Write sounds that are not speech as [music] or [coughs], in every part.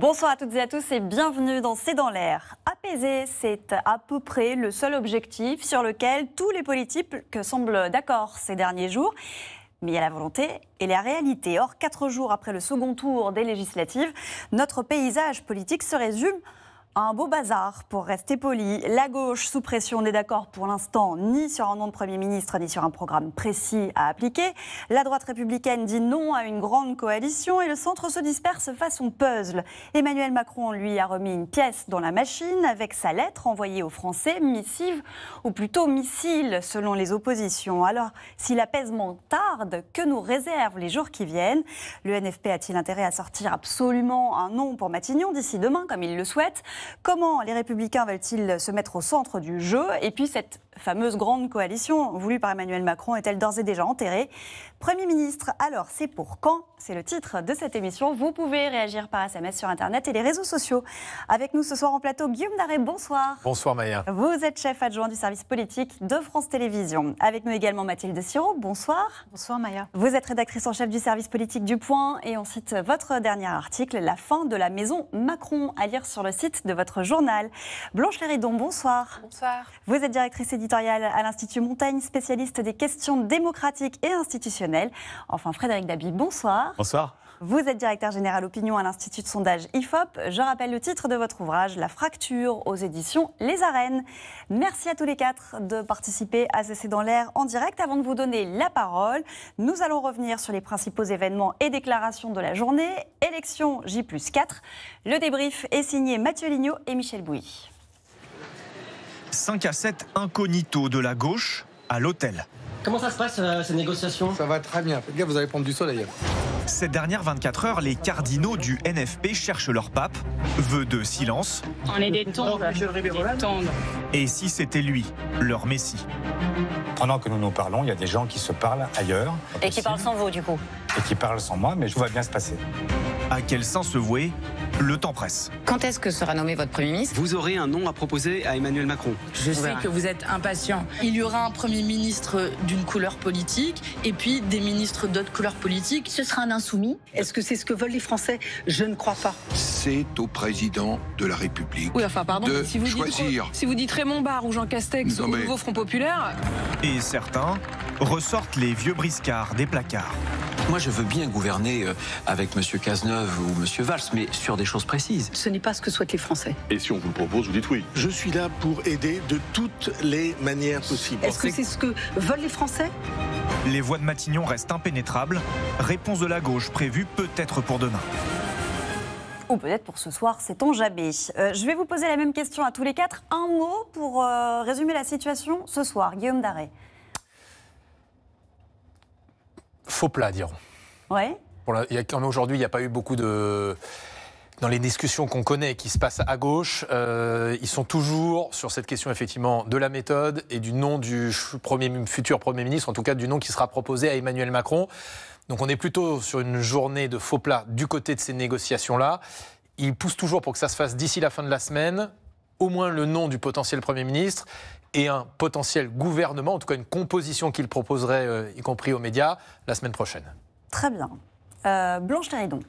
Bonsoir à toutes et à tous et bienvenue dans C'est dans l'air. Apaiser, c'est à peu près le seul objectif sur lequel tous les politiques semblent d'accord ces derniers jours. Mais il y a la volonté et la réalité. Or, quatre jours après le second tour des législatives, notre paysage politique se résume un beau bazar, pour rester poli. La gauche, sous pression, n'est d'accord pour l'instant ni sur un nom de Premier ministre, ni sur un programme précis à appliquer. La droite républicaine dit non à une grande coalition et le centre se disperse face son puzzle. Emmanuel Macron, lui, a remis une pièce dans la machine avec sa lettre envoyée aux Français, missive, ou plutôt missile, selon les oppositions. Alors, si l'apaisement tarde, que nous réservent les jours qui viennent Le NFP a-t-il intérêt à sortir absolument un nom pour Matignon d'ici demain, comme il le souhaite Comment les Républicains veulent-ils se mettre au centre du jeu Et puis cette fameuse grande coalition voulue par Emmanuel Macron est-elle d'ores et déjà enterrée Premier ministre, alors c'est pour quand C'est le titre de cette émission. Vous pouvez réagir par SMS sur Internet et les réseaux sociaux. Avec nous ce soir en plateau, Guillaume Daré, bonsoir. Bonsoir Maya. Vous êtes chef adjoint du service politique de France Télévisions. Avec nous également Mathilde Siro, bonsoir. Bonsoir Maya. Vous êtes rédactrice en chef du service politique du Point et on cite votre dernier article, La fin de la maison Macron, à lire sur le site votre journal. Blanche Léridon, bonsoir. Bonsoir. Vous êtes directrice éditoriale à l'Institut Montaigne, spécialiste des questions démocratiques et institutionnelles. Enfin, Frédéric Dabi, bonsoir. Bonsoir. Vous êtes directeur général opinion à l'Institut de sondage IFOP. Je rappelle le titre de votre ouvrage, La fracture aux éditions Les Arènes. Merci à tous les quatre de participer à Cesser dans l'air en direct. Avant de vous donner la parole, nous allons revenir sur les principaux événements et déclarations de la journée. Élection J 4. Le débrief est signé Mathieu Lignot et Michel Bouy. 5 à 7 incognito de la gauche à l'hôtel. Comment ça se passe euh, ces négociations Ça va très bien. Faites gaffe, vous allez prendre du soleil. Cette dernière 24 heures, les cardinaux du NFP cherchent leur pape. Vœu de silence. On est des Et si c'était lui, leur messie Pendant que nous nous parlons, il y a des gens qui se parlent ailleurs. Et qui parlent sans vous, du coup. Et qui parlent sans moi, mais je vois bien se passer. À quel sens se vouer le temps presse. Quand est-ce que sera nommé votre Premier ministre Vous aurez un nom à proposer à Emmanuel Macron. Je sais que vous êtes impatient. Il y aura un Premier ministre d'une couleur politique et puis des ministres d'autres couleurs politiques. Ce sera un insoumis. Est-ce que c'est ce que veulent les Français Je ne crois pas c'est au président de la République oui, enfin, pardon, de si vous choisir. si vous dites Raymond Barre ou Jean Castex au nouveau Front Populaire... Et certains ressortent les vieux briscards des placards. Moi, je veux bien gouverner euh, avec M. Cazeneuve ou M. Valls, mais sur des choses précises. Ce n'est pas ce que souhaitent les Français. Et si on vous le propose, vous dites oui. Je suis là pour aider de toutes les manières possibles. Est-ce que c'est ce que veulent les Français Les voix de Matignon restent impénétrables. Réponse de la gauche prévue peut-être pour demain. Ou peut-être pour ce soir, c'est on jamais. Euh, je vais vous poser la même question à tous les quatre. Un mot pour euh, résumer la situation ce soir, Guillaume Daré. Faux plat, diront. Oui. Aujourd'hui, il n'y a pas eu beaucoup de dans les discussions qu'on connaît qui se passent à gauche, euh, ils sont toujours sur cette question effectivement de la méthode et du nom du premier, futur Premier ministre, en tout cas du nom qui sera proposé à Emmanuel Macron. Donc on est plutôt sur une journée de faux plat du côté de ces négociations-là. Il pousse toujours pour que ça se fasse d'ici la fin de la semaine, au moins le nom du potentiel Premier ministre et un potentiel gouvernement, en tout cas une composition qu'il proposerait, euh, y compris aux médias, la semaine prochaine. Très bien. Euh, Blanche Taridon.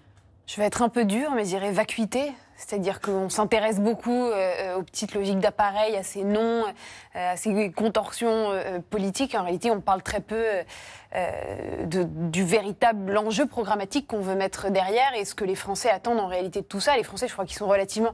Je vais être un peu dure, mais j'irai vacuité. C'est-à-dire qu'on s'intéresse beaucoup euh, euh, aux petites logiques d'appareil, à ces noms, euh, à ces contorsions politiques. En réalité, on parle très peu du véritable enjeu programmatique qu'on veut mettre derrière et ce que les Français attendent en réalité de tout ça. Les Français, je crois qu'ils sont relativement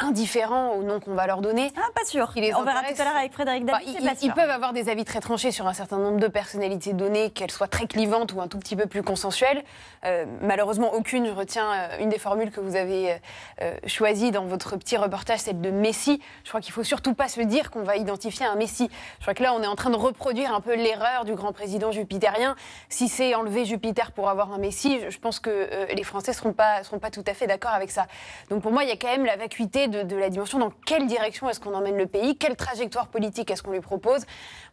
indifférents au nom qu'on va leur donner. Ah, pas sûr. On verra tout à l'heure avec Frédéric ils, ils, peuvent avoir des avis très tranchés sur un certain nombre de personnalités données, qu'elles soient très clivantes ou un tout petit peu plus consensuelles. Euh, malheureusement, aucune. Je retiens euh, une des formules que vous avez euh, euh, choisies dans votre petit reportage, celle de Messi. Je crois qu'il faut surtout pas se dire qu'on va identifier un Messi. Je crois que là, on est en train de reproduire un peu l'erreur du grand président jupitérien. Si c'est enlever Jupiter pour avoir un Messi, je pense que les Français seront pas seront pas tout à fait d'accord avec ça. Donc pour moi, il y a quand même la vacuité de, la dimension dans quelle direction est-ce qu'on emmène le pays, quelle trajectoire politique est-ce qu'on lui propose.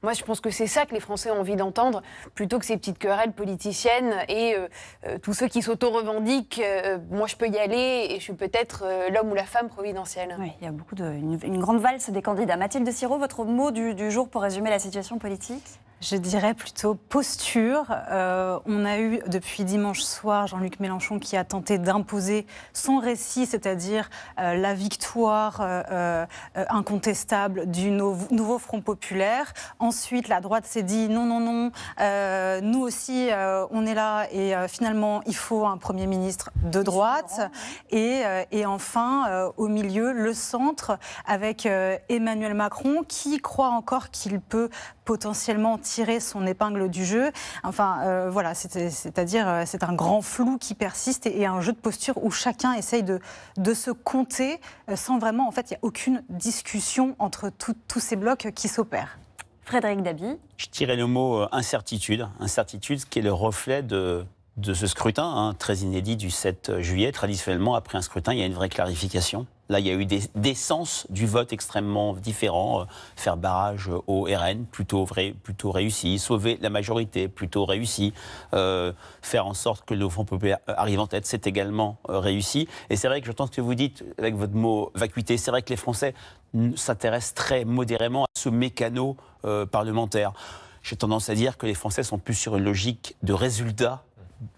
Moi, je pense que c'est ça que les Français ont envie d'entendre, plutôt que ces petites querelles politiciennes et euh, euh, tous ceux qui s'auto-revendiquent, euh, moi je peux y aller et je suis peut-être l'homme ou la femme providentielle. Oui, il y a beaucoup de, une, grande valse des candidats. Mathilde Siro, votre mot du jour pour résumer la situation politique je dirais plutôt posture. Euh, on a eu depuis dimanche soir Jean-Luc Mélenchon qui a tenté d'imposer son récit, c'est-à-dire euh, la victoire euh, incontestable du nouveau Front populaire. Ensuite, la droite s'est dit non, non, non, nous aussi on est là et finalement il faut un Premier ministre de droite. Et, et enfin, au milieu, le centre avec Emmanuel Macron qui croit encore qu'il peut potentiellement tirer son épingle du jeu. Enfin, euh, voilà, c'est-à-dire euh, c'est un grand flou qui persiste et, un jeu de posture où chacun essaye de, se compter euh, sans vraiment, en fait, il n'y a aucune discussion entre tous ces blocs qui s'opèrent. Frédéric Dabi. Je tirais le mot incertitude, incertitude qui est le reflet de, ce scrutin, hein, très inédit du 7 juillet. Traditionnellement, après un scrutin, il y a une vraie clarification. Là, il y a eu des, sens du vote extrêmement différents. Euh, faire barrage euh, au RN, plutôt, vrai, plutôt réussi. Sauver la majorité, plutôt réussi. Euh, faire en sorte que le Front populaire arrive en tête, c'est également réussi. Et c'est vrai que j'entends ce que vous dites avec votre mot vacuité. C'est vrai que les Français s'intéressent très modérément à ce mécano parlementaire. J'ai tendance à dire que les Français sont plus sur une logique de résultats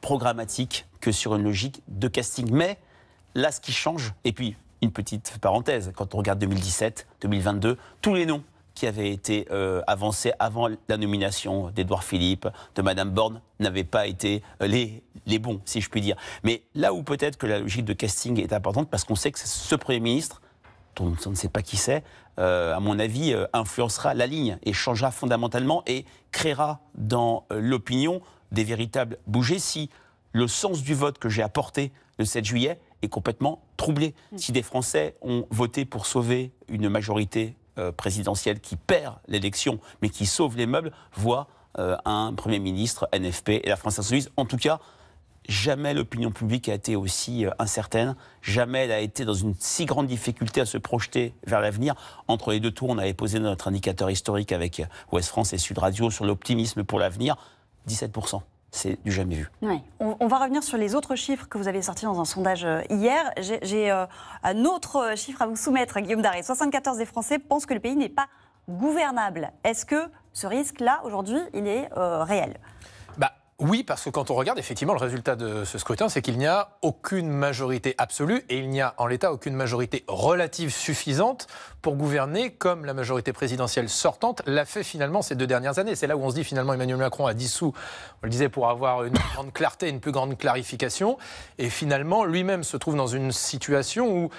programmatique que sur une logique de casting. Mais là, ce qui change, et puis une petite parenthèse, quand on regarde 2017, 2022, tous les noms qui avaient été euh, avancés avant la nomination d'Edouard Philippe, de Madame Borne, n'avaient pas été euh, les, les bons, si je puis dire. Mais là où peut-être que la logique de casting est importante, parce qu'on sait que ce Premier ministre, dont on ne sait pas qui c'est, euh, à mon avis, influencera la ligne et changera fondamentalement et créera dans l'opinion des véritables bougies si le sens du vote que j'ai apporté le 7 juillet est complètement troublé. Mm. Si des Français ont voté pour sauver une majorité euh, présidentielle qui perd l'élection, mais qui sauve les meubles, voit euh, un Premier ministre, NFP et la France Insoumise. En tout cas, jamais l'opinion publique a été aussi euh, incertaine, jamais elle a été dans une si grande difficulté à se projeter vers l'avenir. Entre les deux tours, on avait posé notre indicateur historique avec Ouest France et Sud Radio sur l'optimisme pour l'avenir, 17% c'est du jamais vu. On, va revenir sur les autres chiffres que vous avez sortis dans un sondage euh, hier. J'ai euh, un autre euh, chiffre à vous soumettre, Guillaume Daré. 74 des Français pensent que le pays n'est pas gouvernable. Est-ce que ce risque-là, aujourd'hui, il est réel oui, parce que quand on regarde effectivement le résultat de ce scrutin, c'est qu'il n'y a aucune majorité absolue et il n'y a en l'état aucune majorité relative suffisante pour gouverner comme la majorité présidentielle sortante l'a fait finalement ces deux dernières années. C'est là où on se dit finalement Emmanuel Macron a dissous, on le disait, pour avoir une plus [coughs] grande clarté, une plus grande clarification et finalement lui-même se trouve dans une situation où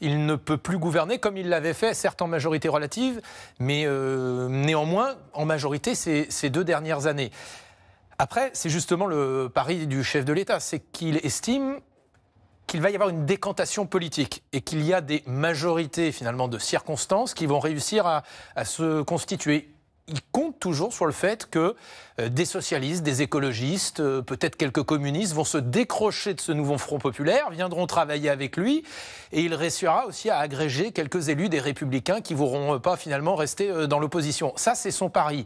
il ne peut plus gouverner comme il l'avait fait, certes en majorité relative, mais euh, néanmoins en majorité ces deux dernières années. Après, c'est justement le pari du chef de l'État, c'est qu'il estime qu'il va y avoir une décantation politique et qu'il y a des majorités finalement de circonstances qui vont réussir à, se constituer il compte toujours sur le fait que euh, des socialistes, des écologistes, euh, peut-être quelques communistes vont se décrocher de ce nouveau Front populaire, viendront travailler avec lui, et il réussira aussi à agréger quelques élus des républicains qui ne voudront euh, pas finalement rester dans l'opposition. Ça, c'est son pari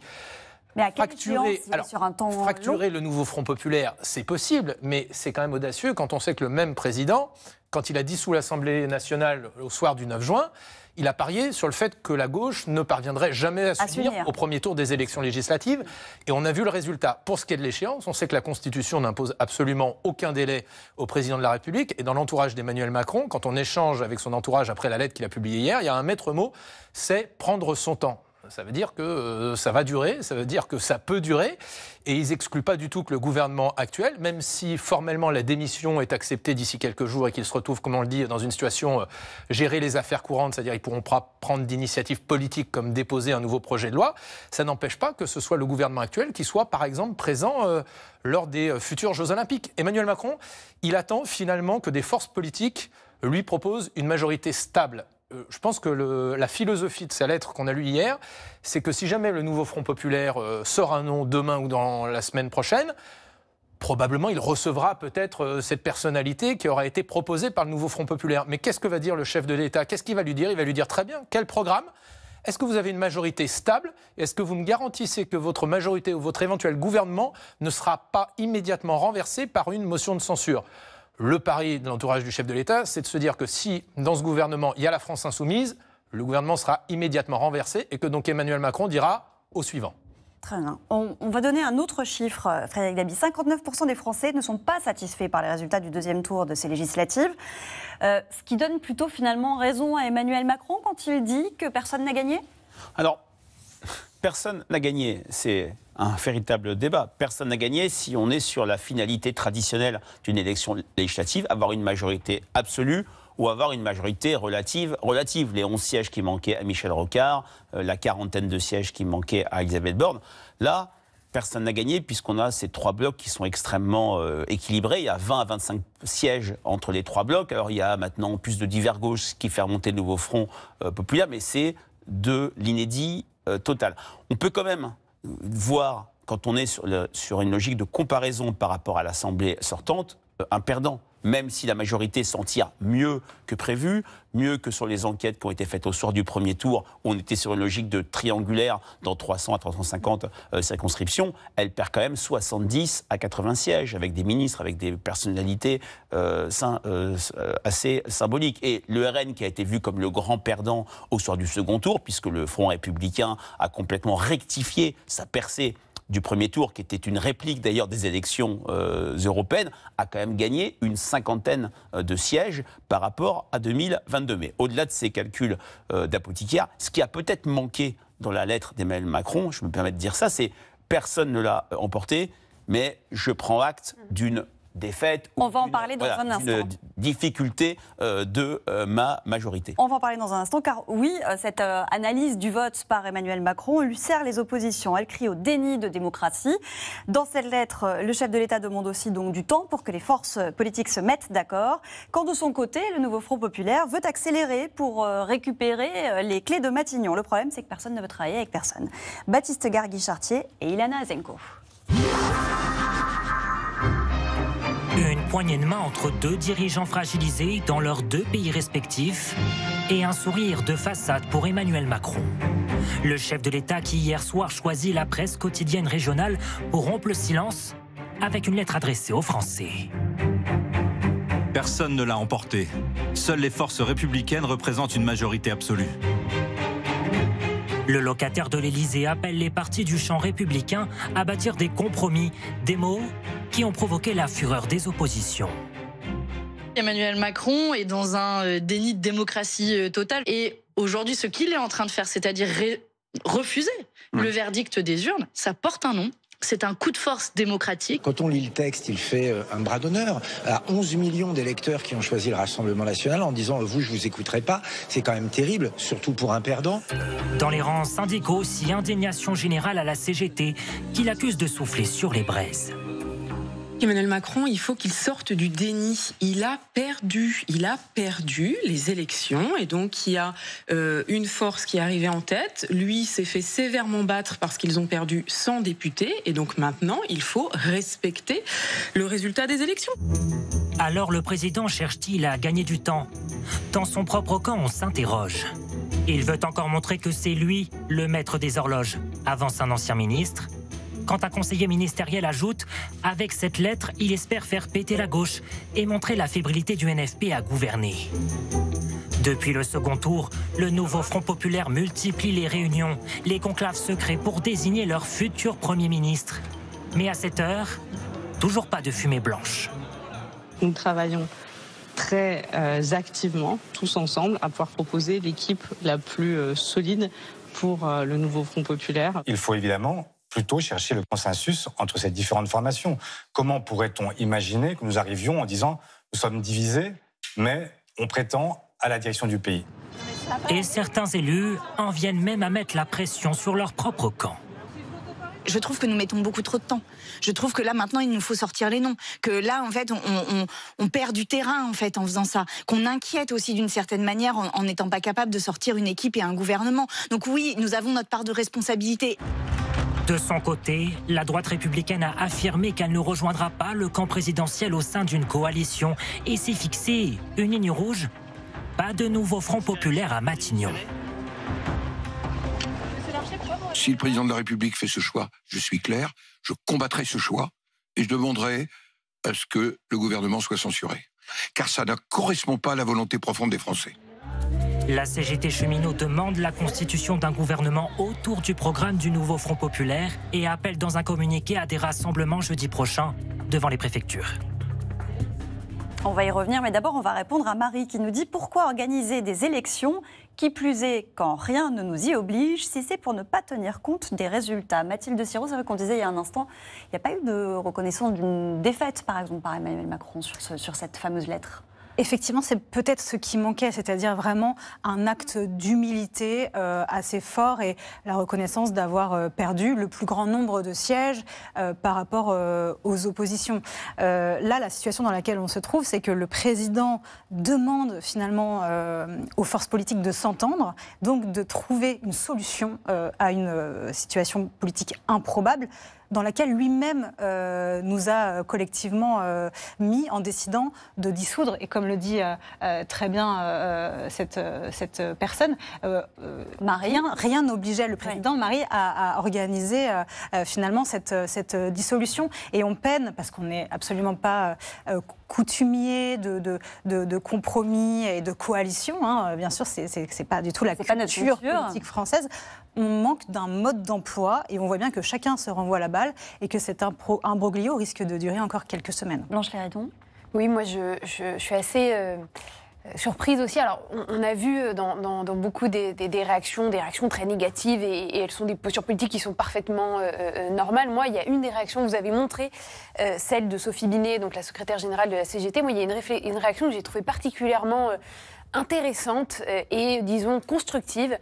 fracturer, sur un fracturer le nouveau Front populaire, c'est possible, mais c'est quand même audacieux quand on sait que le même président, quand il a dissous l'Assemblée nationale au soir du 9 juin, il a parié sur le fait que la gauche ne parviendrait jamais à subir au premier tour des élections législatives. Et on a vu le résultat. Pour ce qui est de l'échéance, on sait que la Constitution n'impose absolument aucun délai au président de la République. Et dans l'entourage d'Emmanuel Macron, quand on échange avec son entourage après la lettre qu'il a publiée hier, il y a un maître mot, c'est prendre son temps. Ça veut dire que euh, ça va durer, ça veut dire que ça peut durer. Et ils n'excluent pas du tout que le gouvernement actuel, même si formellement la démission est acceptée d'ici quelques jours et qu'il se retrouve comme on le dit, dans une situation euh, gérer les affaires courantes, c'est-à-dire qu'ils pourront prendre d'initiatives politiques comme déposer un nouveau projet de loi, ça n'empêche pas que ce soit le gouvernement actuel qui soit, par exemple, présent euh, lors des futurs Jeux olympiques. Emmanuel Macron, il attend finalement que des forces politiques lui proposent une majorité stable euh, je pense que la philosophie de sa lettre qu'on a lue hier, c'est que si jamais le nouveau Front populaire euh, sort un nom demain ou dans la semaine prochaine, probablement il recevra peut-être euh, cette personnalité qui aura été proposée par le nouveau Front populaire. Mais qu'est-ce que va dire le chef de l'État Qu'est-ce qu'il va lui dire Il va lui dire très bien, quel programme est-ce que vous avez une majorité stable Est-ce que vous me garantissez que votre majorité ou votre éventuel gouvernement ne sera pas immédiatement renversé par une motion de censure le pari de l'entourage du chef de l'État, c'est de se dire que si dans ce gouvernement, il y a la France insoumise, le gouvernement sera immédiatement renversé et que donc Emmanuel Macron dira au suivant. Très bien. On, va donner un autre chiffre, Frédéric Dabi. 59% des Français ne sont pas satisfaits par les résultats du deuxième tour de ces législatives, euh, ce qui donne plutôt finalement raison à Emmanuel Macron quand il dit que personne n'a gagné Alors, personne n'a gagné. C'est un véritable débat. Personne n'a gagné si on est sur la finalité traditionnelle d'une élection législative, avoir une majorité absolue ou avoir une majorité relative. relative. Les 11 sièges qui manquaient à Michel Rocard, euh, la quarantaine de sièges qui manquaient à Elisabeth Borne. Là, personne n'a gagné puisqu'on a ces trois blocs qui sont extrêmement euh, équilibrés. Il y a 20 à 25 sièges entre les trois blocs. Alors il y a maintenant plus de divers gauches qui fait remonter le nouveau front euh, populaire, mais c'est de l'inédit euh, on peut quand même voir, quand on est sur, sur une logique de comparaison par rapport à l'Assemblée sortante, euh, un perdant même si la majorité s'en tire mieux que prévu, mieux que sur les enquêtes qui ont été faites au soir du premier tour, où on était sur une logique de triangulaire dans 300 à 350 euh, circonscriptions, elle perd quand même 70 à 80 sièges, avec des ministres, avec des personnalités euh, euh, assez symboliques. Et le RN qui a été vu comme le grand perdant au soir du second tour, puisque le Front républicain a complètement rectifié sa percée du premier tour, qui était une réplique d'ailleurs des élections euh, européennes, a quand même gagné une cinquantaine euh, de sièges par rapport à 2022. Mais au-delà de ces calculs euh, d'apothicaire, ce qui a peut-être manqué dans la lettre d'Emmanuel Macron, je me permets de dire ça, c'est personne ne l'a emporté, mais je prends acte mm. d'une défaite On va en parler dans un instant. difficulté euh, de euh, ma majorité. On va en parler dans un instant, car oui, euh, cette analyse du vote par Emmanuel Macron lui sert les oppositions. Elle crie au déni de démocratie. Dans cette lettre, le chef de l'État demande aussi donc du temps pour que les forces politiques se mettent d'accord. Quand de son côté, le nouveau Front populaire veut accélérer pour récupérer les clés de Matignon. Le problème, c'est que personne ne veut travailler avec personne. Baptiste Gargui-Chartier et Ilana Azenko. Une poignée de main entre deux dirigeants fragilisés dans leurs deux pays respectifs et un sourire de façade pour Emmanuel Macron. Le chef de l'État qui hier soir choisit la presse quotidienne régionale pour rompre le silence avec une lettre adressée aux Français. Personne ne l'a emporté. Seules les forces républicaines représentent une majorité absolue. Le locataire de l'Élysée appelle les partis du champ républicain à bâtir des compromis, des mots qui ont provoqué la fureur des oppositions. Emmanuel Macron est dans un euh, déni de démocratie euh, totale et aujourd'hui ce qu'il est en train de faire, c'est-à-dire refuser mmh. le verdict des urnes, ça porte un nom. C'est un coup de force démocratique. Quand on lit le texte, il fait euh, un bras d'honneur à 11 millions d'électeurs qui ont choisi le Rassemblement national en disant Vous, je ne vous écouterai pas. C'est quand même terrible, surtout pour un perdant. Dans les rangs syndicaux, si indignation générale à la CGT, qui l'accuse de souffler sur les braises. Emmanuel Macron, il faut qu'il sorte du déni. Il a perdu, il a perdu les élections et donc il y a euh, une force qui est arrivée en tête. Lui s'est fait sévèrement battre parce qu'ils ont perdu 100 députés et donc maintenant il faut respecter le résultat des élections. Alors le président cherche-t-il à gagner du temps Dans son propre camp, on s'interroge. Il veut encore montrer que c'est lui le maître des horloges. Avance un ancien ministre, quand un conseiller ministériel ajoute Avec cette lettre, il espère faire péter la gauche et montrer la fébrilité du NFP à gouverner. Depuis le second tour, le nouveau Front populaire multiplie les réunions, les conclaves secrets pour désigner leur futur Premier ministre. Mais à cette heure, toujours pas de fumée blanche. Nous travaillons très euh, activement, tous ensemble, à pouvoir proposer l'équipe la plus euh, solide pour euh, le nouveau Front populaire. Il faut évidemment plutôt chercher le consensus entre ces différentes formations. Comment pourrait-on imaginer que nous arrivions en disant nous sommes divisés, mais on prétend à la direction du pays Et certains élus en viennent même à mettre la pression sur leur propre camp. Je trouve que nous mettons beaucoup trop de temps. Je trouve que là maintenant il nous faut sortir les noms. Que là en fait on, perd du terrain en fait en faisant ça. Qu'on inquiète aussi d'une certaine manière en n'étant pas capable de sortir une équipe et un gouvernement. Donc oui, nous avons notre part de responsabilité. De son côté, la droite républicaine a affirmé qu'elle ne rejoindra pas le camp présidentiel au sein d'une coalition et s'est fixée une ligne rouge. Pas de nouveau Front populaire à Matignon. Si le président de la République fait ce choix, je suis clair, je combattrai ce choix et je demanderai à ce que le gouvernement soit censuré. Car ça ne correspond pas à la volonté profonde des Français. La CGT Cheminot demande la constitution d'un gouvernement autour du programme du nouveau Front populaire et appelle dans un communiqué à des rassemblements jeudi prochain devant les préfectures. On va y revenir, mais d'abord on va répondre à Marie qui nous dit pourquoi organiser des élections, qui plus est quand rien ne nous y oblige, si c'est pour ne pas tenir compte des résultats. Mathilde siro c'est vrai qu'on disait il y a un instant, il n'y a pas eu de reconnaissance d'une défaite par exemple par Emmanuel Macron sur cette fameuse lettre. Effectivement, c'est peut-être ce qui manquait, c'est-à-dire vraiment un acte d'humilité euh, assez fort et la reconnaissance d'avoir euh, perdu le plus grand nombre de sièges euh, par rapport aux oppositions. là, la situation dans laquelle on se trouve, c'est que le président demande finalement aux forces politiques de s'entendre, donc de trouver une solution à une situation politique improbable dans laquelle lui-même euh, nous a euh, collectivement euh, mis en décidant de dissoudre. Et comme le dit très bien cette, cette personne, rien, n'obligeait le président Marie à, à organiser finalement cette, cette dissolution. Et on peine, parce qu'on n'est absolument pas coutumier de, de, de, compromis et de coalition. Hein. Bien sûr, c'est n'est pas du tout la culture, politique française. On manque d'un mode d'emploi et on voit bien que chacun se renvoie la balle et que cet imbroglio risque de durer encore quelques semaines. Blanche Léridon oui, moi, je, je, suis assez euh, surprise aussi. Alors, on, a vu euh, dans, beaucoup des, réactions, des réactions très négatives, et, elles sont des postures politiques qui sont parfaitement euh, euh, normales. Moi, il y a une des réactions que vous avez montrées, celle de Sophie Binet, donc la secrétaire générale de la CGT. Moi, il y a une, réaction que j'ai trouvée particulièrement intéressante et, disons, constructive,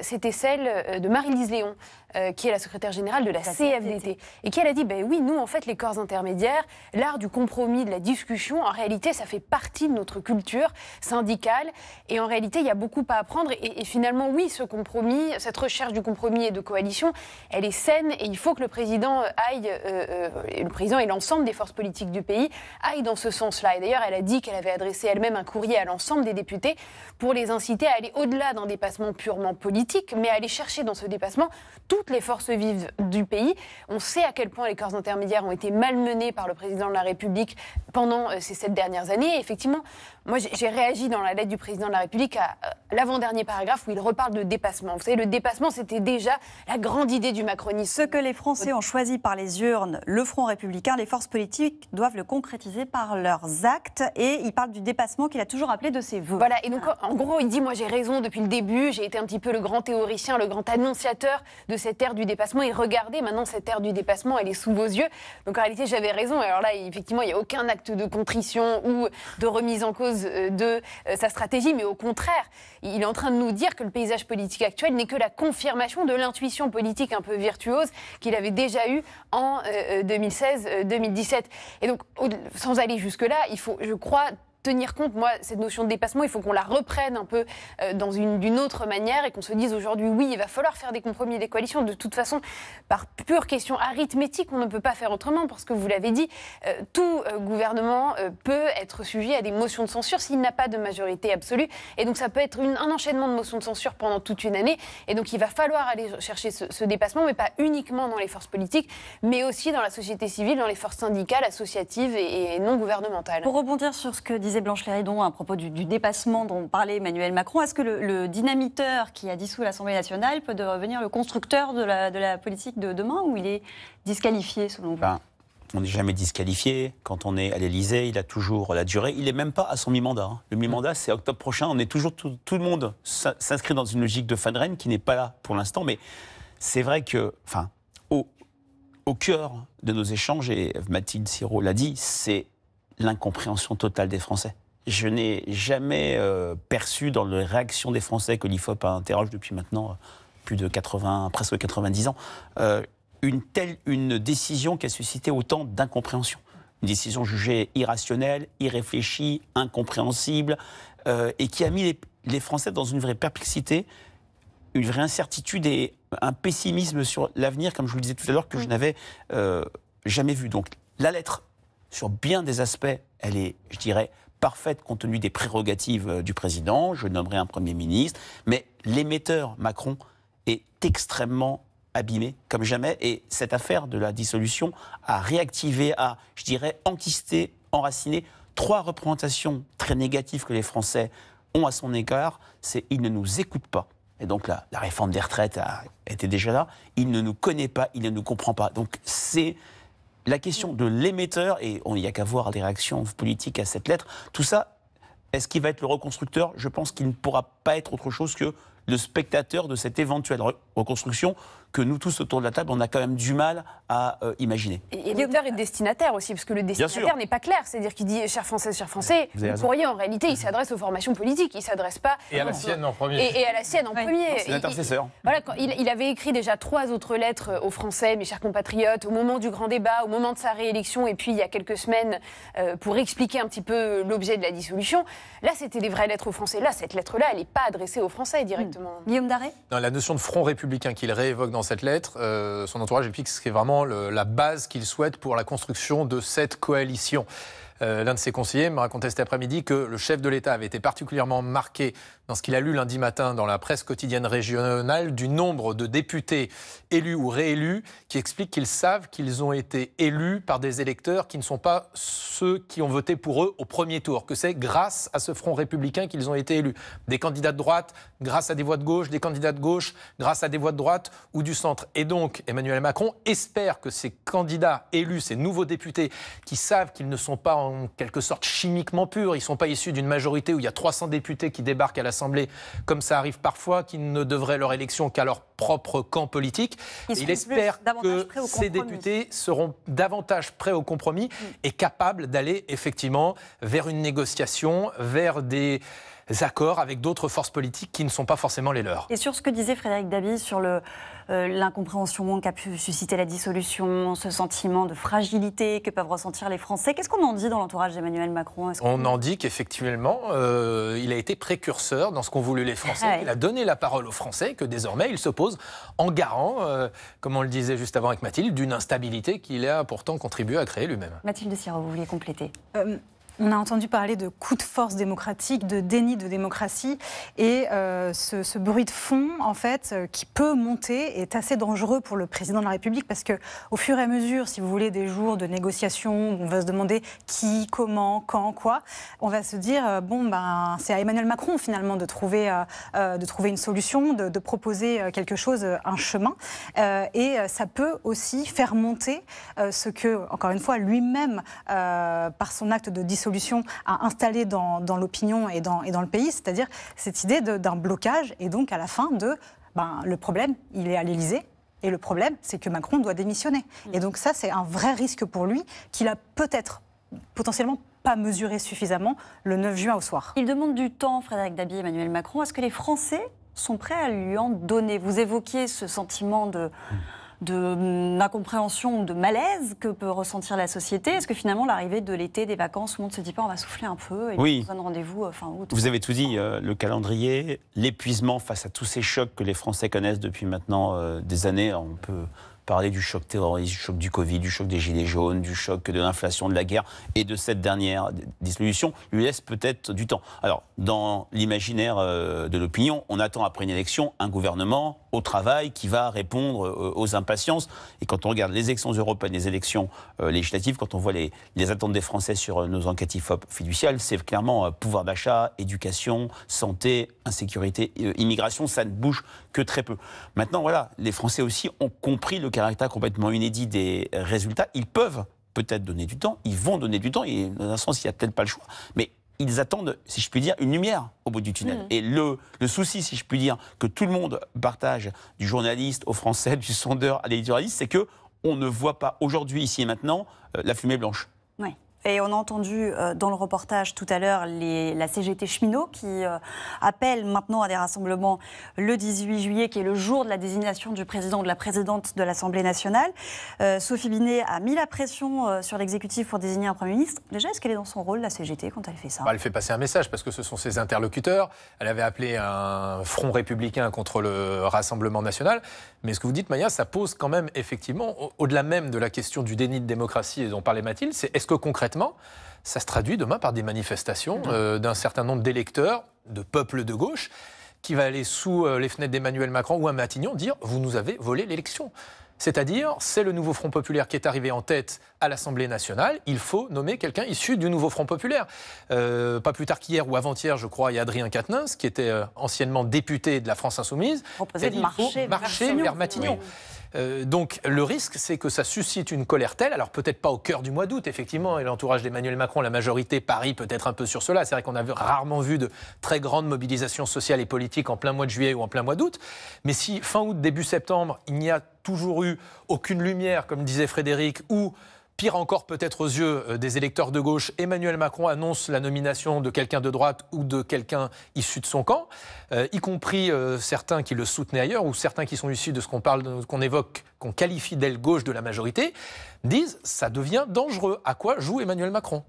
c'était celle de Marie-Lise Léon, euh, qui est la secrétaire générale de la, CFDT. et qui elle a dit, ben oui, nous, en fait, les corps intermédiaires, l'art du compromis, de la discussion, en réalité, ça fait partie de notre culture syndicale, et en réalité, il y a beaucoup à apprendre, et, finalement, oui, ce compromis, cette recherche du compromis et de coalition, elle est saine, et il faut que le président aille, euh, euh, le président et l'ensemble des forces politiques du pays aillent dans ce sens-là. Et d'ailleurs, elle a dit qu'elle avait adressé elle-même un courrier à l'ensemble des députés pour les inciter à aller au-delà d'un dépassement purement politique, mais à aller chercher dans ce dépassement tout les forces vives du pays. On sait à quel point les corps intermédiaires ont été malmenés par le président de la République pendant euh, ces sept dernières années. effectivement, moi, j'ai réagi dans la lettre du président de la République à euh, l'avant-dernier paragraphe où il reparle de dépassement. Vous savez, le dépassement, c'était déjà la grande idée du macronisme. Ce que les Français ont choisi par les urnes, le Front républicain, les forces politiques doivent le concrétiser par leurs actes. Et il parle du dépassement qu'il a toujours appelé de ses voeux. Voilà, et donc en gros, il dit, moi j'ai raison depuis le début, j'ai été un petit peu le grand théoricien, le grand annonciateur de cette ère du dépassement. Et regardez, maintenant, cette ère du dépassement, elle est sous vos yeux. Donc en réalité, j'avais raison. Alors là, effectivement, il n'y a aucun acte de contrition ou de remise en cause euh, de euh, sa stratégie, mais au contraire, il est en train de nous dire que le paysage politique actuel n'est que la confirmation de l'intuition politique un peu virtuose qu'il avait déjà eue en 2016-2017. Euh, Et donc, sans aller jusque-là, il faut, je crois, tenir compte. Moi, cette notion de dépassement, il faut qu'on la reprenne un peu euh, dans une d'une autre manière et qu'on se dise aujourd'hui, oui, il va falloir faire des compromis, des coalitions. De toute façon, par pure question arithmétique, on ne peut pas faire autrement parce que vous l'avez dit, euh, tout euh, gouvernement peut être sujet à des motions de censure s'il n'a pas de majorité absolue. Et donc, ça peut être un enchaînement de motions de censure pendant toute une année. Et donc, il va falloir aller chercher ce, dépassement, mais pas uniquement dans les forces politiques, mais aussi dans la société civile, dans les forces syndicales, associatives et, et non gouvernementales. Pour rebondir sur ce que disait Blanche Léridon à propos du, dépassement dont parlait Emmanuel Macron, est-ce que le, dynamiteur qui a dissous l'Assemblée nationale peut devenir le constructeur de la, de la politique de demain ou il est disqualifié selon vous ben, On n'est jamais disqualifié. Quand on est à l'Élysée, il a toujours la durée. Il n'est même pas à son mi-mandat. Hein. Le mi-mandat, mm. c'est octobre prochain. On est toujours tout, le monde s'inscrit dans une logique de fin de règne qui n'est pas là pour l'instant. Mais c'est vrai que, enfin, au, au cœur de nos échanges, et Mathilde Siro l'a dit, c'est l'incompréhension totale des Français. Je n'ai jamais euh, perçu dans les réactions des Français que l'IFOP interroge depuis maintenant euh, plus de 80, presque 90 ans, euh, une telle une décision qui a suscité autant d'incompréhension. Une décision jugée irrationnelle, irréfléchie, incompréhensible, et qui a mis les, Français dans une vraie perplexité, une vraie incertitude et un pessimisme sur l'avenir, comme je vous le disais tout à l'heure, que je mm. n'avais jamais vu. Donc la lettre sur bien des aspects, elle est, je dirais, parfaite compte tenu des prérogatives euh, du président. Je nommerai un Premier ministre. Mais l'émetteur Macron est extrêmement abîmé comme jamais. Et cette affaire de la dissolution a réactivé, a, je dirais, enquisté, enraciné trois représentations très négatives que les Français ont à son égard. C'est il ne nous écoute pas. Et donc la, réforme des retraites a, était déjà là. Il ne nous connaît pas, il ne nous comprend pas. Donc c'est la question de l'émetteur, et il n'y a qu'à voir les réactions politiques à cette lettre, tout ça, est-ce qu'il va être le reconstructeur Je pense qu'il ne pourra pas être autre chose que le spectateur de cette éventuelle reconstruction que nous tous autour de la table, on a quand même du mal à euh, imaginer. Et, l'auteur est destinataire aussi, parce que le destinataire n'est pas clair. C'est-à-dire qu'il dit cher français, cher français. vous pourriez en réalité, il s'adresse aux formations politiques. Il s'adresse pas. Et à la sienne en premier. Et, à la sienne en premier. C'est l'intercesseur. Voilà, il, avait écrit déjà trois autres lettres euh, aux Français, mes chers compatriotes, au moment du grand débat, au moment de sa réélection, et puis il y a quelques semaines, euh, pour expliquer un petit peu l'objet de la dissolution. Là, c'était des vraies lettres aux Français. Là, cette lettre-là, elle n'est pas adressée aux Français directement. Guillaume Daré la notion de front républicain qu'il réévoque dans cette lettre, son entourage explique que c'est vraiment la base qu'il souhaite pour la construction de cette coalition. Euh, l'un de ses conseillers me racontait cet après-midi que le chef de l'État avait été particulièrement marqué dans ce qu'il a lu lundi matin dans la presse quotidienne régionale du nombre de députés élus ou réélus qui expliquent qu'ils savent qu'ils ont été élus par des électeurs qui ne sont pas ceux qui ont voté pour eux au premier tour, que c'est grâce à ce front républicain qu'ils ont été élus. Des candidats de droite, grâce à des voix de gauche, des candidats de gauche, grâce à des voix de droite ou du centre. Et donc, Emmanuel Macron espère que ces candidats élus, ces nouveaux députés qui savent qu'ils ne sont pas en en quelque sorte chimiquement purs. Ils ne sont pas issus d'une majorité où il y a 300 députés qui débarquent à l'Assemblée, comme ça arrive parfois, qui ne devraient leur élection qu'à leur propre camp politique. Il espère que ces députés seront davantage prêts au compromis mm. et capables d'aller effectivement vers une négociation, vers des accords avec d'autres forces politiques qui ne sont pas forcément les leurs. Et sur ce que disait Frédéric Dabi sur euh, l'incompréhension qu'a pu susciter la dissolution, ce sentiment de fragilité que peuvent ressentir les Français, qu'est-ce qu'on en dit dans l'entourage d'Emmanuel Macron On en dit qu'effectivement, euh, il a été précurseur dans ce qu'ont voulu les Français. Ah il a donné la parole aux Français que désormais il se pose en garant, euh, comme on le disait juste avant avec Mathilde, d'une instabilité qu'il a pourtant contribué à créer lui-même. Mathilde Sirot, vous vouliez compléter on a entendu parler de coup de force démocratique, de déni de démocratie, et euh, ce, bruit de fond, en fait, euh, qui peut monter, est assez dangereux pour le président de la République parce que, au fur et à mesure, si vous voulez, des jours de négociations, on va se demander qui, comment, quand, quoi, on va se dire euh, bon ben c'est à Emmanuel Macron finalement de trouver de trouver une solution, de, de proposer quelque chose, un chemin, et ça peut aussi faire monter ce que, encore une fois, lui-même par son acte de dissolution Solution à installer dans, l'opinion et dans, et dans le pays, c'est-à-dire cette idée d'un blocage et donc à la fin de ben, le problème, il est à l'Élysée. Et le problème, c'est que Macron doit démissionner. Et mm. donc ça, c'est un vrai risque pour lui qu'il a peut-être potentiellement pas mesuré suffisamment le 9 juin au soir. Il demande du temps, Frédéric Dabi, Emmanuel Macron. Est-ce que les Français sont prêts à lui en donner Vous évoquiez ce sentiment de... Mm d'incompréhension, de, de malaise que peut ressentir la société Est-ce que finalement l'arrivée de l'été, des vacances, tout le monde se dit pas on va souffler un peu et oui. on rendez-vous euh, fin août Vous avez tout dit, euh, le calendrier, l'épuisement face à tous ces chocs que les Français connaissent depuis maintenant euh, des années. On peut parler du choc terroriste, du choc du Covid, du choc des Gilets jaunes, du choc de l'inflation, de la guerre et de cette dernière dissolution, lui laisse peut-être du temps. Alors, dans l'imaginaire de l'opinion, on attend après une élection un gouvernement au travail qui va répondre euh, aux impatiences. Et quand on regarde les élections européennes, les élections euh, législatives, quand on voit les, attentes des Français sur euh, nos enquêtes IFOP fiduciales, c'est clairement pouvoir d'achat, éducation, santé, insécurité, immigration, ça ne bouge que très peu. Maintenant, voilà, les Français aussi ont compris le caractère complètement inédit des résultats. Ils peuvent peut-être donner du temps, ils vont donner du temps, et dans un sens, il n'y a peut-être pas le choix. Mais ils attendent, si je puis dire, une lumière au bout du tunnel. Mm. Et le, souci, si je puis dire, que tout le monde partage, du journaliste au français, du sondeur à l'éditorialiste, c'est que on ne voit pas aujourd'hui, ici et maintenant, euh, la fumée blanche. Et on a entendu euh, dans le reportage tout à l'heure la CGT cheminot qui euh, appelle maintenant à des rassemblements le 18 juillet, qui est le jour de la désignation du président de la présidente de l'Assemblée nationale. Euh, Sophie Binet a mis la pression sur l'exécutif pour désigner un Premier ministre. Déjà, est-ce qu'elle est dans son rôle, la CGT, quand elle fait ça bah, Elle fait passer un message parce que ce sont ses interlocuteurs. Elle avait appelé un front républicain contre le Rassemblement national. Mais ce que vous dites, Maya, ça pose quand même effectivement, au-delà même de la question du déni de démocratie dont parlait Mathilde, c'est est-ce que concrètement, ça se traduit demain par des manifestations mmh. euh, d'un certain nombre d'électeurs, de peuples de gauche qui va aller sous euh, les fenêtres d'Emmanuel Macron ou à Matignon dire vous nous avez volé l'élection. C'est-à-dire, c'est le nouveau Front populaire qui est arrivé en tête à l'Assemblée nationale. Il faut nommer quelqu'un issu du nouveau Front populaire. Euh, pas plus tard qu'hier ou avant-hier, je crois, il y a Adrien Quatennens, qui était euh, anciennement député de la France insoumise, il vers Matignon. Matignon. Euh, donc le risque, c'est que ça suscite une colère telle, alors peut-être pas au cœur du mois d'août, effectivement, et l'entourage d'Emmanuel Macron, la majorité parie peut-être un peu sur cela. C'est vrai qu'on a rarement vu de très grandes mobilisations sociales et politiques en plein mois de juillet ou en plein mois d'août. Mais si fin août, début septembre, il n'y a toujours eu aucune lumière, comme disait Frédéric, ou Pire encore, peut-être aux yeux euh, des électeurs de gauche, Emmanuel Macron annonce la nomination de quelqu'un de droite ou de quelqu'un issu de son camp, euh, y compris euh, certains qui le soutenaient ailleurs ou certains qui sont issus de ce qu'on parle, qu'on évoque, qu'on qualifie d'aile gauche de la majorité, disent ça devient dangereux. À quoi joue Emmanuel Macron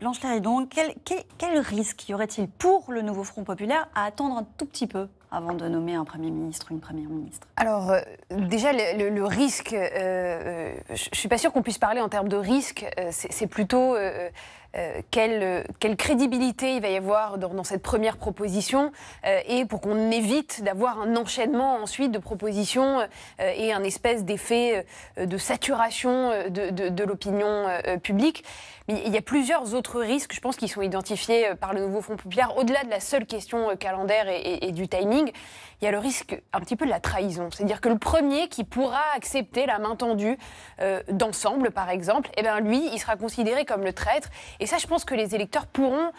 Blanche Laridon, quel, quel risque y aurait-il pour le nouveau Front populaire à attendre un tout petit peu avant de nommer un Premier ministre, ou une Première ministre Alors, euh, déjà, le, risque, euh, euh, je ne suis pas sûre qu'on puisse parler en termes de risque, c'est plutôt quelle, quelle, crédibilité il va y avoir dans, cette première proposition et pour qu'on évite d'avoir un enchaînement ensuite de propositions et un espèce d'effet de saturation de, de l'opinion publique il y a plusieurs autres risques, je pense, qui sont identifiés euh, par le nouveau fonds populaire. Au-delà de la seule question euh, calendaire et, du timing, il y a le risque un petit peu de la trahison. C'est-à-dire que le premier qui pourra accepter la main tendue euh, d'ensemble, par exemple, eh ben lui, il sera considéré comme le traître. Et ça, je pense que les électeurs pourront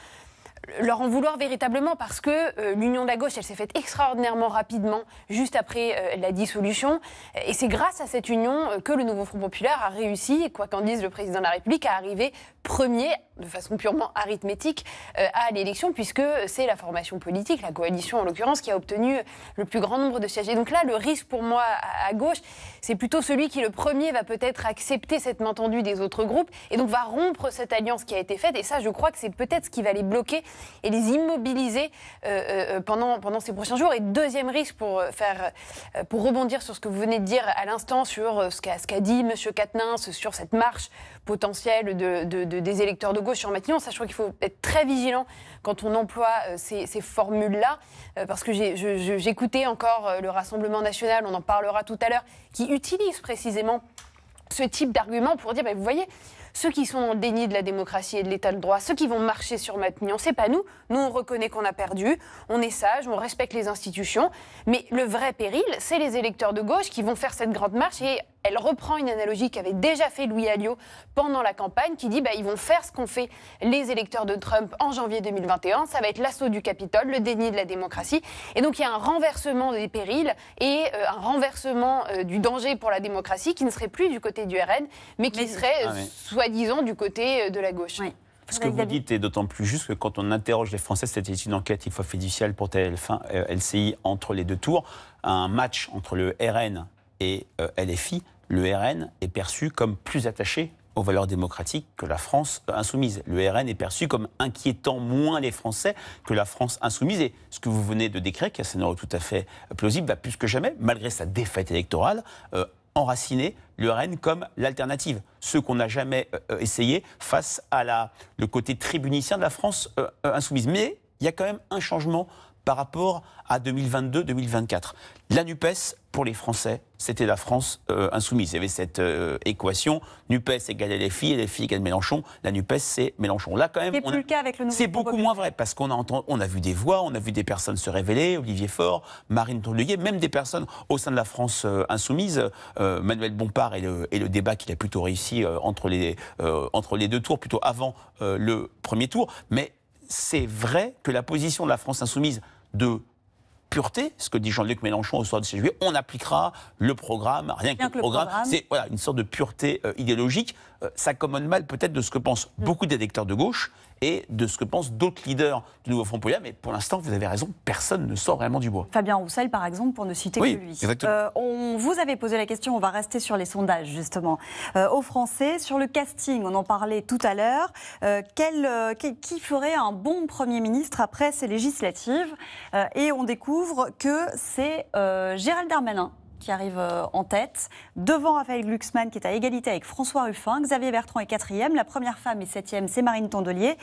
leur en vouloir véritablement parce que euh, l'union de la gauche, elle s'est faite extraordinairement rapidement, juste après euh, la dissolution. Et c'est grâce à cette union euh, que le nouveau Front populaire a réussi, quoi qu'en dise le président de la République, à arriver premier, de façon purement arithmétique, à l'élection, puisque c'est la formation politique, la coalition en l'occurrence, qui a obtenu le plus grand nombre de sièges. Et donc là, le risque pour moi à, à gauche, c'est plutôt celui qui, le premier, va peut-être accepter cette main tendue des autres groupes et donc va rompre cette alliance qui a été faite. Et ça, je crois que c'est peut-être ce qui va les bloquer et les immobiliser euh, euh, euh, pendant, ces prochains jours. Et deuxième risque pour, faire, pour rebondir sur ce que vous venez de dire à l'instant, sur ce qu'a dit M. Katnins, sur cette marche potentielle de, des électeurs de gauche sur Matignon, sachant qu'il faut être très vigilant quand on emploie ces, formules-là, parce que j'écoutais encore le Rassemblement national, on en parlera tout à l'heure, qui utilise précisément ce type d'argument pour dire, ben, vous voyez, ceux qui sont en déni de la démocratie et de l'état de droit, ceux qui vont marcher sur Matignon, c'est pas nous. Nous, on reconnaît qu'on a perdu, on est sage, on respecte les institutions. Mais le vrai péril, c'est les électeurs de gauche qui vont faire cette grande marche et elle reprend une analogie qu'avait déjà fait Louis Alliot pendant la campagne, qui dit bah, ils vont faire ce qu'ont fait les électeurs de Trump en janvier 2021. Ça va être l'assaut du Capitole, le déni de la démocratie. Et donc il y a un renversement des périls et euh, un renversement euh, du danger pour la démocratie qui ne serait plus du côté du RN, mais qui serait euh, ah, soi-disant du côté de la gauche. Ce que vous dites est d'autant plus juste que quand on interroge les Français, c'était une enquête il faut fiduciale pour tel 1 LCI entre les deux tours, un match entre le RN et LFI le RN est perçu comme plus attaché aux valeurs démocratiques que la France euh, insoumise. Le RN est perçu comme inquiétant moins les Français que la France insoumise. Et ce que vous venez de décrire, qui est un scénario tout à fait euh, plausible, va plus que jamais, malgré sa défaite électorale, euh, enraciner le RN comme l'alternative. Ce qu'on n'a jamais essayé face à le côté tribunicien de la France insoumise. Mais il y a quand même un changement par rapport à 2022-2024. La NUPES, pour les Français, c'était la France euh, insoumise. Il y avait cette euh, équation NUPES égale LFI, LFI égale Mélenchon. La NUPES, c'est Mélenchon. Là, quand même. C'est cas avec C'est beaucoup moins vrai, parce qu'on a, on a vu des voix, on a vu des personnes se révéler Olivier Faure, Marine Tondelier, même des personnes au sein de la France euh, insoumise. Manuel Bompard et le, et le débat qu'il a plutôt réussi entre, les, entre les deux tours, plutôt avant le premier tour. Mais c'est vrai que la position de la France insoumise de pureté, ce que dit Jean-Luc Mélenchon au soir de 16 juillet, on appliquera le programme, rien, que, le programme, c'est voilà, une sorte de pureté euh, idéologique, euh, ça commande mal peut-être de ce que pensent mm. beaucoup des d'électeurs de gauche, et de ce que pensent d'autres leaders du nouveau Front Populaire. Mais pour l'instant, vous avez raison, personne ne sort vraiment du bois. Fabien Roussel, par exemple, pour ne citer que lui. Euh, on vous avait posé la question, on va rester sur les sondages justement, euh, aux Français, sur le casting, on en parlait tout à l'heure. Euh, qui ferait un bon Premier ministre après ces législatives Et on découvre que c'est Gérald Darmanin qui arrive euh, en tête, devant Raphaël Glucksmann qui est à égalité avec François Ruffin, Xavier Bertrand est quatrième, la première femme est septième, c'est Marine Tondelier.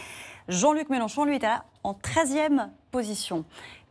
Jean-Luc Mélenchon, lui, est à, en 13 position.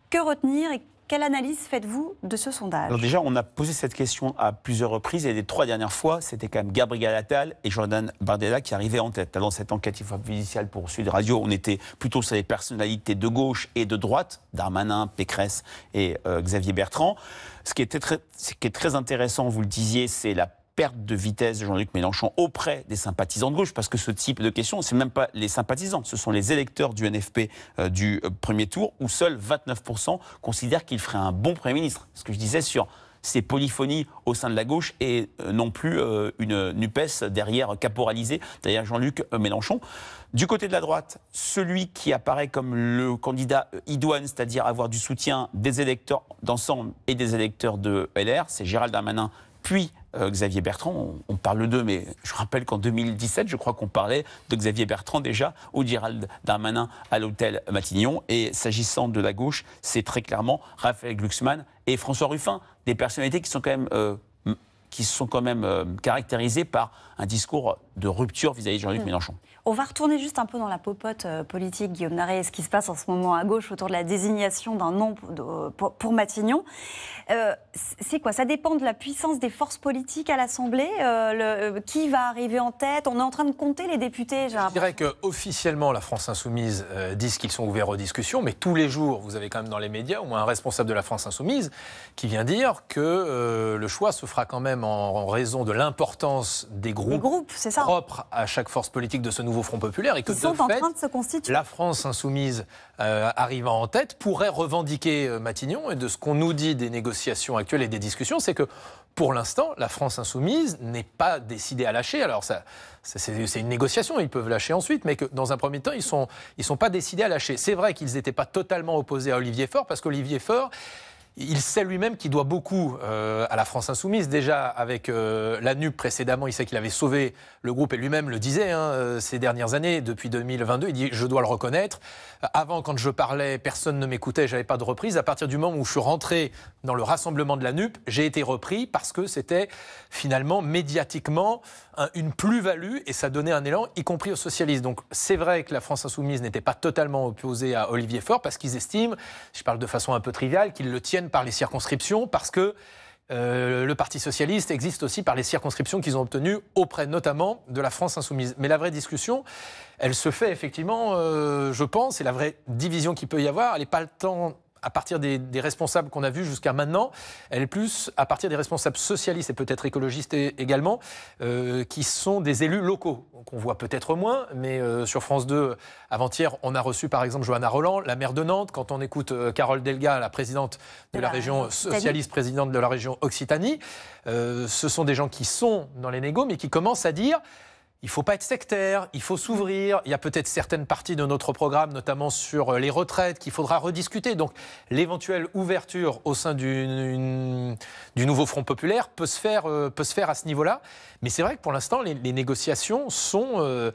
Que retenir quelle analyse faites-vous de ce sondage déjà, on a posé cette question à plusieurs reprises et les trois dernières fois, c'était quand même Gabriel Attal et Jordan Bardella qui arrivaient en tête. Dans cette enquête initiale pour Sud Radio, on était plutôt sur les personnalités de gauche et de droite, Darmanin, Pécresse et euh, Xavier Bertrand. Ce qui, était ce qui est très intéressant, vous le disiez, c'est la perte de vitesse de Jean-Luc Mélenchon auprès des sympathisants de gauche Parce que ce type de question, c'est même pas les sympathisants, ce sont les électeurs du NFP euh, du euh, premier tour, où seuls 29% considèrent qu'il ferait un bon Premier ministre. Ce que je disais sur ces polyphonies au sein de la gauche et euh, non plus une NUPES derrière caporalisée, derrière Jean-Luc Mélenchon. Du côté de la droite, celui qui apparaît comme le candidat idoine, c'est-à-dire avoir du soutien des électeurs d'ensemble et des électeurs de LR, c'est Gérald Darmanin, puis euh, Xavier Bertrand, on, parle d'eux, mais je rappelle qu'en 2017, je crois qu'on parlait de Xavier Bertrand déjà ou d'Hirald Darmanin à l'hôtel Matignon. Et s'agissant de la gauche, c'est très clairement Raphaël Glucksmann et François Ruffin, des personnalités qui sont quand même. Euh, qui sont quand même euh, caractérisées par un discours de rupture vis-à-vis de Jean-Luc mm. Mélenchon. On va retourner juste un peu dans la popote euh, politique, Guillaume Naré, et ce qui se passe en ce moment à gauche autour de la désignation d'un nom pour, Matignon. Euh, c'est quoi Ça dépend de la puissance des forces politiques à l'Assemblée euh, Qui va arriver en tête On est en train de compter les députés. Je dirais que officiellement, la France Insoumise dit qu'ils sont ouverts aux discussions, mais tous les jours, vous avez quand même dans les médias au moins un responsable de la France Insoumise qui vient dire que le choix se fera quand même en, raison de l'importance des groupes, groupes propres à chaque force politique de ce nouveau Front populaire et que de la France insoumise euh, arrivant en tête pourrait revendiquer euh, Matignon. Et de ce qu'on nous dit des négociations actuelles et des discussions, c'est que pour l'instant, la France insoumise n'est pas décidée à lâcher. Alors, ça, c'est une négociation, ils peuvent lâcher ensuite, mais que dans un premier temps, ils ne sont, ils sont pas décidés à lâcher. C'est vrai qu'ils n'étaient pas totalement opposés à Olivier Faure, parce qu'Olivier Faure il sait lui-même qu'il doit beaucoup euh, à la France insoumise. Déjà, avec euh, la NUP précédemment, il sait qu'il avait sauvé le groupe et lui-même le disait hein, euh, ces dernières années, depuis 2022. Il dit Je dois le reconnaître. Avant, quand je parlais, personne ne m'écoutait, j'avais pas de reprise. À partir du moment où je suis rentré dans le rassemblement de la NUP, j'ai été repris parce que c'était finalement médiatiquement une plus-value et ça donnait un élan, y compris aux socialistes. Donc c'est vrai que la France insoumise n'était pas totalement opposée à Olivier Faure parce qu'ils estiment, je parle de façon un peu triviale, qu'ils le tiennent par les circonscriptions parce que euh, le Parti socialiste existe aussi par les circonscriptions qu'ils ont obtenues auprès notamment de la France insoumise. Mais la vraie discussion, elle se fait effectivement, euh, je pense, et la vraie division qu'il peut y avoir, elle n'est pas le temps à partir des, responsables qu'on a vus jusqu'à maintenant, elle est plus à partir des responsables socialistes et peut-être écologistes également, euh, qui sont des élus locaux, qu'on voit peut-être moins, mais euh, sur France 2, avant-hier, on a reçu par exemple Johanna Roland, la maire de Nantes, quand on écoute euh, Carole Delga, la présidente de, la, région socialiste, présidente de la région Occitanie, ce sont des gens qui sont dans les négos, mais qui commencent à dire il ne faut pas être sectaire, il faut s'ouvrir. Il y a peut-être certaines parties de notre programme, notamment sur euh, les retraites, qu'il faudra rediscuter. Donc l'éventuelle ouverture au sein du, nouveau Front populaire peut se faire, euh, peut se faire à ce niveau-là. Mais c'est vrai que pour l'instant, les, négociations sont... Euh,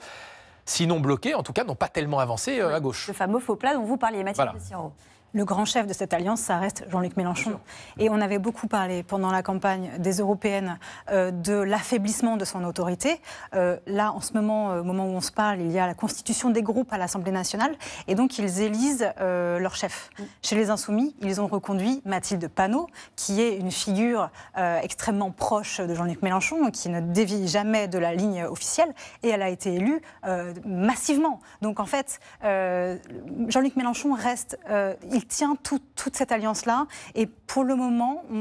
sinon bloquées, en tout cas, n'ont pas tellement avancé à gauche. Le fameux faux plat dont vous parliez, Mathieu voilà le grand chef de cette alliance, ça reste Jean-Luc Mélenchon. Et on avait beaucoup parlé pendant la campagne des européennes euh, de l'affaiblissement de son autorité. Euh, là, en ce moment, au euh, moment où on se parle, il y a la constitution des groupes à l'Assemblée nationale. Et donc, ils élisent leur chef. Chez les Insoumis, ils ont reconduit Mathilde Panot, qui est une figure extrêmement proche de Jean-Luc Mélenchon, qui ne dévie jamais de la ligne officielle. Et elle a été élue massivement. Donc, en fait, Jean-Luc Mélenchon reste tient toute cette alliance-là. Et pour le moment, on,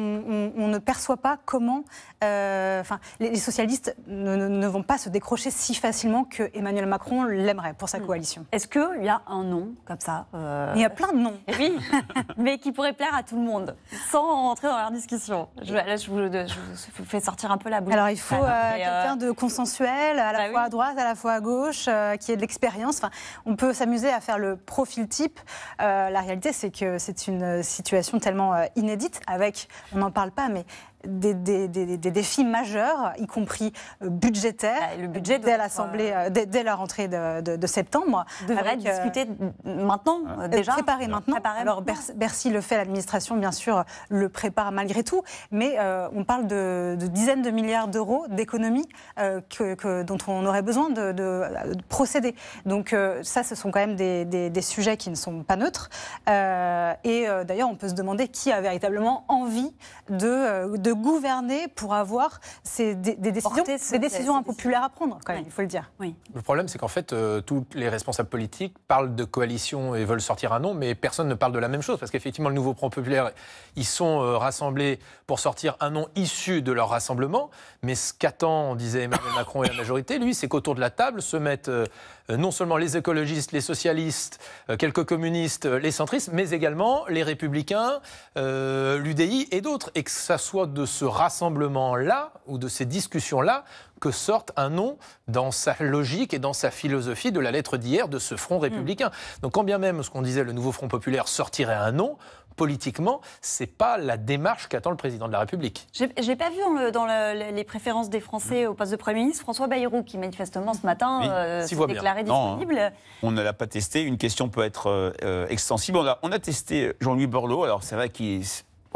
ne perçoit pas comment. Euh, enfin, les, socialistes ne, vont pas se décrocher si facilement que Emmanuel Macron l'aimerait pour sa hmm. coalition. Est-ce qu'il y a un nom comme ça euh, Il y a plein de noms. Oui, [laughs] mais qui pourrait plaire à tout le monde, sans rentrer dans leur discussion. Je, là, je vous, fais sortir un peu la boule. Alors, il faut euh, quelqu'un de consensuel, à la bah fois à droite, à la fois à gauche, qui ait de l'expérience. Enfin, on peut s'amuser à faire le profil type. la réalité, c'est c'est que c'est une euh, situation tellement euh, inédite, avec, on n'en parle pas, mais des, défis majeurs, y compris euh, budgétaires, ah, le budget dès, l'Assemblée, euh, euh, dès, la rentrée de, de, de septembre. Devrait être discuté maintenant, ah. déjà Préparé maintenant. Alors, Bercy le fait, l'administration, bien sûr, le prépare malgré tout, mais on parle de, dizaines de milliards d'euros d'économies que, dont on aurait besoin de, procéder. Donc ça, ce sont quand même des, sujets qui ne sont pas neutres. et d'ailleurs, on peut se demander qui a véritablement envie de gouverner pour avoir des, décisions, des impopulaires à prendre, quand même, il faut le dire. Oui. Le problème, c'est qu'en fait, euh, tous les responsables politiques parlent de coalition et veulent sortir un nom, mais personne ne parle de la même chose, parce qu'effectivement, le nouveau Front populaire, ils sont euh, rassemblés pour sortir un nom issu de leur rassemblement, mais ce qu'attend, disait Emmanuel [laughs] Macron et la majorité, lui, c'est qu'autour de la table se mettent euh, non seulement les écologistes, les socialistes, quelques communistes, les centristes, mais également les républicains, l'UDI et d'autres, et que ça soit de ce rassemblement-là ou de ces discussions-là que sorte un nom dans sa logique et dans sa philosophie de la lettre d'hier de ce Front républicain. Hmm. Donc quand bien même ce qu'on disait, le nouveau Front populaire sortirait un nom, politiquement, c'est pas la démarche qu'attend le président de la République. J'ai pas vu euh, dans les préférences des Français hmm. au poste de Premier ministre François Bayrou qui manifestement ce matin euh, s'est déclaré hein. disponible. On ne l'a pas testé. Une question peut être euh, extensible. On a, on a testé Jean-Louis Borloo. Alors c'est vrai qu'il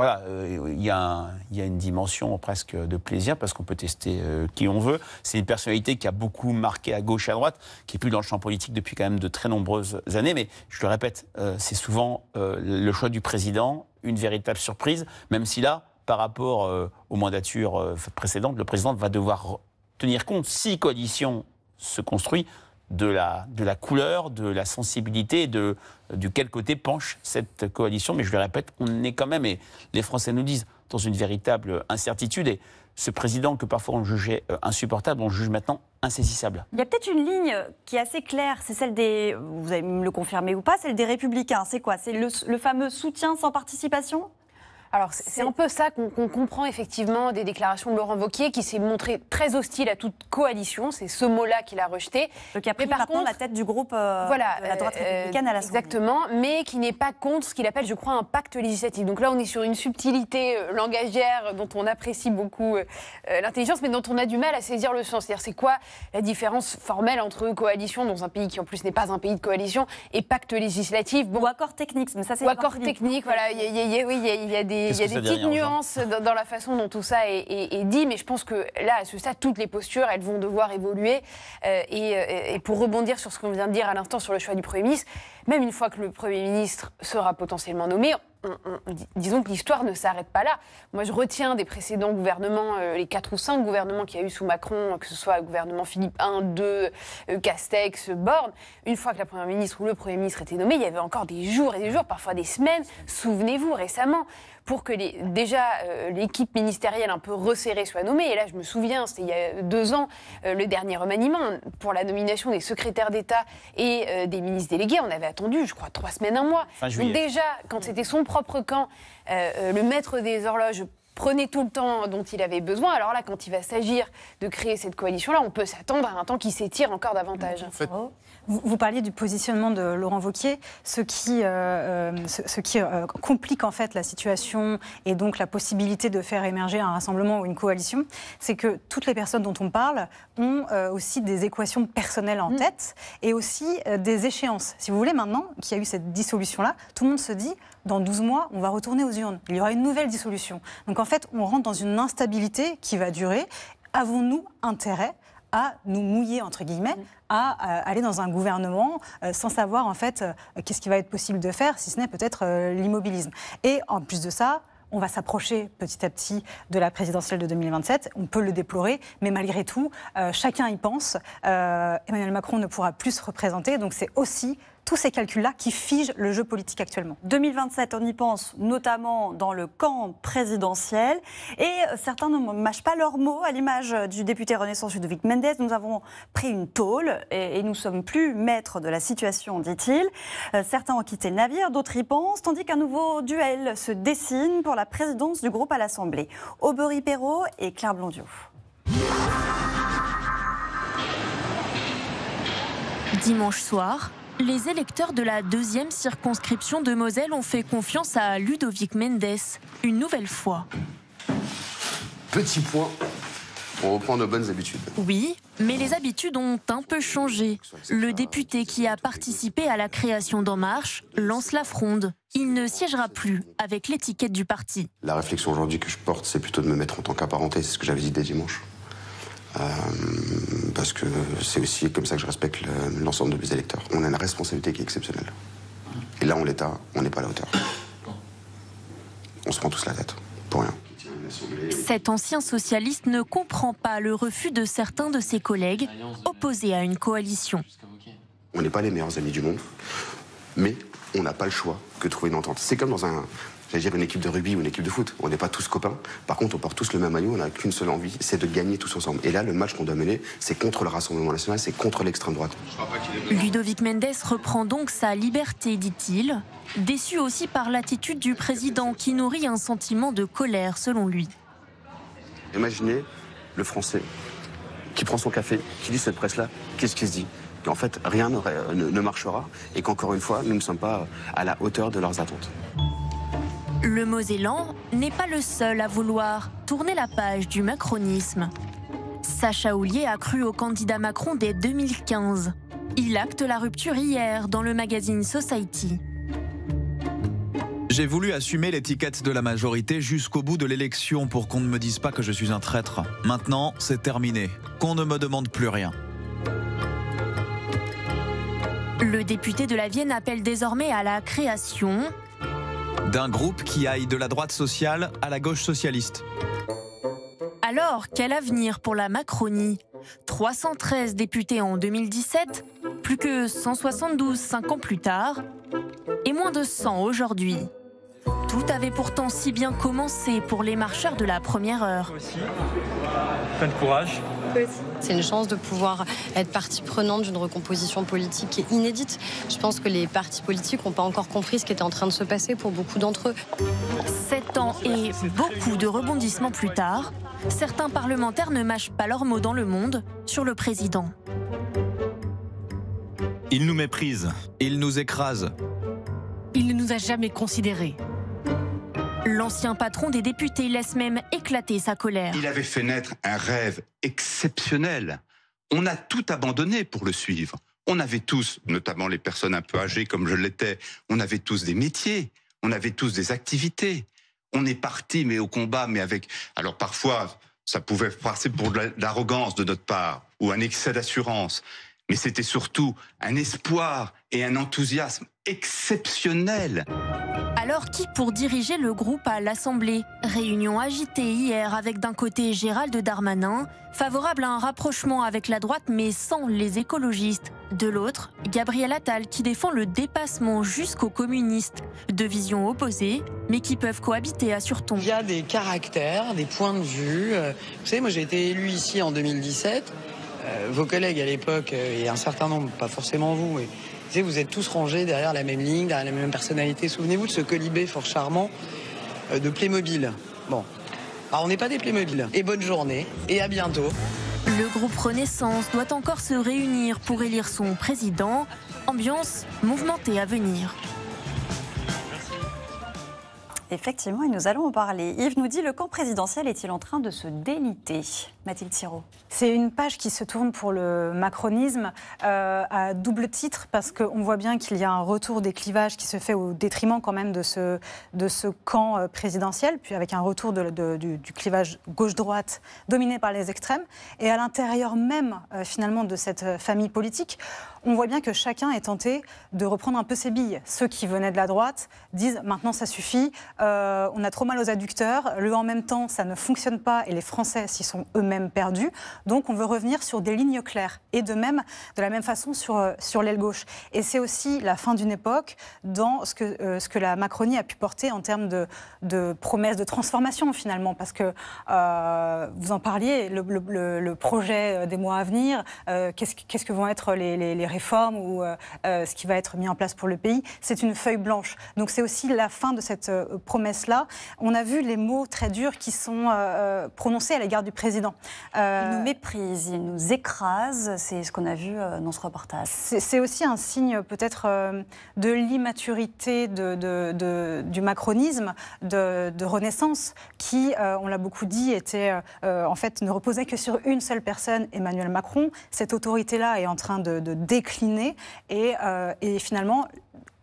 voilà, euh, il y, a une dimension presque de plaisir parce qu'on peut tester euh, qui on veut. C'est une personnalité qui a beaucoup marqué à gauche et à droite, qui est plus dans le champ politique depuis quand même de très nombreuses années. Mais je le répète, euh, c'est souvent le choix du président, une véritable surprise, même si là, par rapport aux mandatures précédentes, le président va devoir tenir compte si coalition se construit de la, couleur, de la sensibilité, de, du quel côté penche cette coalition. Mais je le répète, on est quand même, et les Français nous disent, dans une véritable incertitude. Et ce président que parfois on jugeait euh, insupportable, on juge maintenant insaisissable. Il y a peut-être une ligne qui est assez claire, c'est celle des, vous allez me le confirmer ou pas, celle des républicains. C'est quoi C'est le fameux soutien sans participation alors c'est un peu ça qu'on comprend effectivement des déclarations de Laurent Wauquiez qui s'est montré très hostile à toute coalition. C'est ce mot-là qu'il a rejeté. Donc, qui a pris par contre, la tête du groupe euh, voilà, de la droite euh, républicaine à l'Assemblée. Exactement, mais qui n'est pas contre ce qu'il appelle, je crois, un pacte législatif. Donc là, on est sur une subtilité euh, langagière dont on apprécie beaucoup l'intelligence, mais dont on a du mal à saisir le sens. C'est-à-dire, c'est quoi la différence formelle entre coalition dans un pays qui en plus n'est pas un pays de coalition et pacte législatif bon. Ou accord technique, mais ça c'est. Ou accord technique, voilà. oui, il y a des il y a des petites nuances dans, la façon dont tout ça est, dit, mais je pense que là, à ce stade, toutes les postures, elles vont devoir évoluer. Euh, euh, et, pour rebondir sur ce qu'on vient de dire à l'instant sur le choix du Premier ministre, même une fois que le Premier ministre sera potentiellement nommé, disons que l'histoire ne s'arrête pas là. Moi, je retiens des précédents gouvernements, euh, les quatre ou cinq gouvernements qu'il y a eu sous Macron, que ce soit le gouvernement Philippe 1, 2, euh, Castex, Borne. Une fois que la première ministre ou le premier ministre était nommé, il y avait encore des jours et des jours, parfois des semaines. Souvenez-vous récemment pour que les, déjà euh, l'équipe ministérielle un peu resserrée soit nommée. Et là, je me souviens, c'était il y a deux ans, le dernier remaniement pour la nomination des secrétaires d'État et des ministres délégués. On avait attendu, je crois, trois semaines, un mois. déjà, quand c'était son propre camp, euh, euh, le maître des horloges prenait tout le temps dont il avait besoin. Alors là, quand il va s'agir de créer cette coalition-là, on peut s'attendre à un temps qui s'étire encore davantage. vous, parliez du positionnement de Laurent Vauquier, ce qui, euh, ce, qui complique en fait la situation et donc la possibilité de faire émerger un rassemblement ou une coalition, c'est que toutes les personnes dont on parle ont aussi des équations personnelles en mm. tête et aussi des échéances. Si vous voulez, maintenant qu'il y a eu cette dissolution-là, tout le monde se dit dans 12 mois, on va retourner aux urnes. Il y aura une nouvelle dissolution. Donc en fait, on rentre dans une instabilité qui va durer. Avons-nous intérêt à nous mouiller entre guillemets, à euh, aller dans un gouvernement euh, sans savoir en fait euh, qu'est-ce qui va être possible de faire, si ce n'est peut-être l'immobilisme. Et en plus de ça, on va s'approcher petit à petit de la présidentielle de 2027. On peut le déplorer, mais malgré tout, chacun y pense. Emmanuel Macron ne pourra plus se représenter, donc c'est aussi tous ces calculs-là qui figent le jeu politique actuellement. 2027, on y pense notamment dans le camp présidentiel. Et euh, certains ne mâchent pas leurs mots à l'image du député Renaissance Ludovic Mendez Nous avons pris une tôle et, nous ne sommes plus maîtres de la situation, dit-il. Euh, certains ont quitté le navire, d'autres y pensent, tandis qu'un nouveau duel se dessine pour la présidence du groupe à l'Assemblée. Aubery Perrault et Claire Blondiou. – Dimanche soir, les électeurs de la deuxième circonscription de Moselle ont fait confiance à Ludovic Mendes une nouvelle fois. Petit point on reprend nos bonnes habitudes. Oui, mais les habitudes ont un peu changé. Le député qui a participé à la création d'En Marche lance la fronde. Il ne siégera plus avec l'étiquette du parti. La réflexion aujourd'hui que je porte, c'est plutôt de me mettre en tant qu'apparenté, c'est ce que j'avais dit dès dimanche. Euh, parce que c'est aussi comme ça que je respecte l'ensemble de mes électeurs. On a une responsabilité qui est exceptionnelle. Et là, en l'État, on n'est pas à la hauteur. On se prend tous la tête, pour rien. Cet ancien socialiste ne comprend pas le refus de certains de ses collègues opposés à une coalition. On n'est pas les meilleurs amis du monde, mais on n'a pas le choix que de trouver une entente. C'est comme dans un, cest à dire une équipe de rugby ou une équipe de foot. On n'est pas tous copains. Par contre, on porte tous le même maillot, on n'a qu'une seule envie, c'est de gagner tous ensemble. Et là, le match qu'on doit mener, c'est contre le Rassemblement national, c'est contre l'extrême droite. Ludovic Mendes reprend donc sa liberté, dit-il, déçu aussi par l'attitude du président qui nourrit un sentiment de colère, selon lui. Imaginez le Français qui prend son café, qui lit cette presse-là, qu'est-ce qu'il se dit en fait rien ne, marchera et qu'encore une fois, nous ne sommes pas à la hauteur de leurs attentes. Le Mosellan n'est pas le seul à vouloir tourner la page du macronisme. Sacha Houlier a cru au candidat Macron dès 2015. Il acte la rupture hier dans le magazine Society. J'ai voulu assumer l'étiquette de la majorité jusqu'au bout de l'élection pour qu'on ne me dise pas que je suis un traître. Maintenant, c'est terminé. Qu'on ne me demande plus rien. Le député de la Vienne appelle désormais à la création d'un groupe qui aille de la droite sociale à la gauche socialiste. Alors, quel avenir pour la Macronie 313 députés en 2017, plus que 172 cinq ans plus tard, et moins de 100 aujourd'hui. Tout avait pourtant si bien commencé pour les marcheurs de la première heure. plein de courage. C'est une chance de pouvoir être partie prenante d'une recomposition politique inédite. Je pense que les partis politiques n'ont pas encore compris ce qui était en train de se passer pour beaucoup d'entre eux. Sept ans et beaucoup de rebondissements plus tard, certains parlementaires ne mâchent pas leurs mots dans le monde sur le président. Il nous méprise, il nous écrase. Il ne nous a jamais considérés. L'ancien patron des députés laisse même éclater sa colère. Il avait fait naître un rêve exceptionnel. On a tout abandonné pour le suivre. On avait tous, notamment les personnes un peu âgées comme je l'étais, on avait tous des métiers, on avait tous des activités. On est parti, mais au combat, mais avec... Alors parfois, ça pouvait passer pour de l'arrogance de notre part, ou un excès d'assurance mais c'était surtout un espoir et un enthousiasme exceptionnel. Alors qui pour diriger le groupe à l'Assemblée Réunion agitée hier avec d'un côté Gérald Darmanin, favorable à un rapprochement avec la droite mais sans les écologistes. De l'autre, Gabriel Attal qui défend le dépassement jusqu'aux communistes. Deux visions opposées mais qui peuvent cohabiter, à surton. Il y a des caractères, des points de vue. Euh, vous savez, moi j'ai été élu ici en 2017 euh, vos collègues à l'époque, euh, et un certain nombre, pas forcément vous, mais vous, êtes tous rangés derrière la même ligne, derrière la même personnalité. Souvenez-vous de ce colibé fort charmant euh, de Playmobil. Bon. on n'est pas des Playmobil. Et bonne journée, et à bientôt. Le groupe Renaissance doit encore se réunir pour élire son président. Ambiance mouvementée à venir. Effectivement, et nous allons en parler. Yves nous dit, le camp présidentiel est-il en train de se déliter Mathilde Thiraud. C'est une page qui se tourne pour le macronisme euh, à double titre, parce qu'on voit bien qu'il y a un retour des clivages qui se fait au détriment quand même de ce, de ce camp euh, présidentiel, puis avec un retour du, clivage gauche-droite dominé par les extrêmes. Et à l'intérieur même, euh, finalement, de cette famille politique, on voit bien que chacun est tenté de reprendre un peu ses billes. Ceux qui venaient de la droite disent, maintenant ça suffit. Euh, on a trop mal aux adducteurs, le en même temps, ça ne fonctionne pas et les Français s'y sont eux-mêmes perdus. Donc on veut revenir sur des lignes claires et de même, de la même façon sur, euh, sur l'aile gauche. Et c'est aussi la fin d'une époque dans ce que, euh, ce que la Macronie a pu porter en termes de, de promesses de transformation finalement, parce que vous en parliez, le, le, projet des mois à venir, qu'est-ce, qu'est-ce que vont être les, les, les réformes ou ce qui va être mis en place pour le pays, c'est une feuille blanche. Donc c'est aussi la fin de cette promesse-là. On a vu les mots très durs qui sont euh, euh, prononcés à l'égard du président. Euh, il nous méprise, il nous écrase, c'est ce qu'on a vu dans ce reportage. C'est aussi un signe peut-être de l'immaturité du macronisme, de, Renaissance, qui, on l'a beaucoup dit, était en fait ne reposait que sur une seule personne, Emmanuel Macron. Cette autorité-là est en train de, décliner et finalement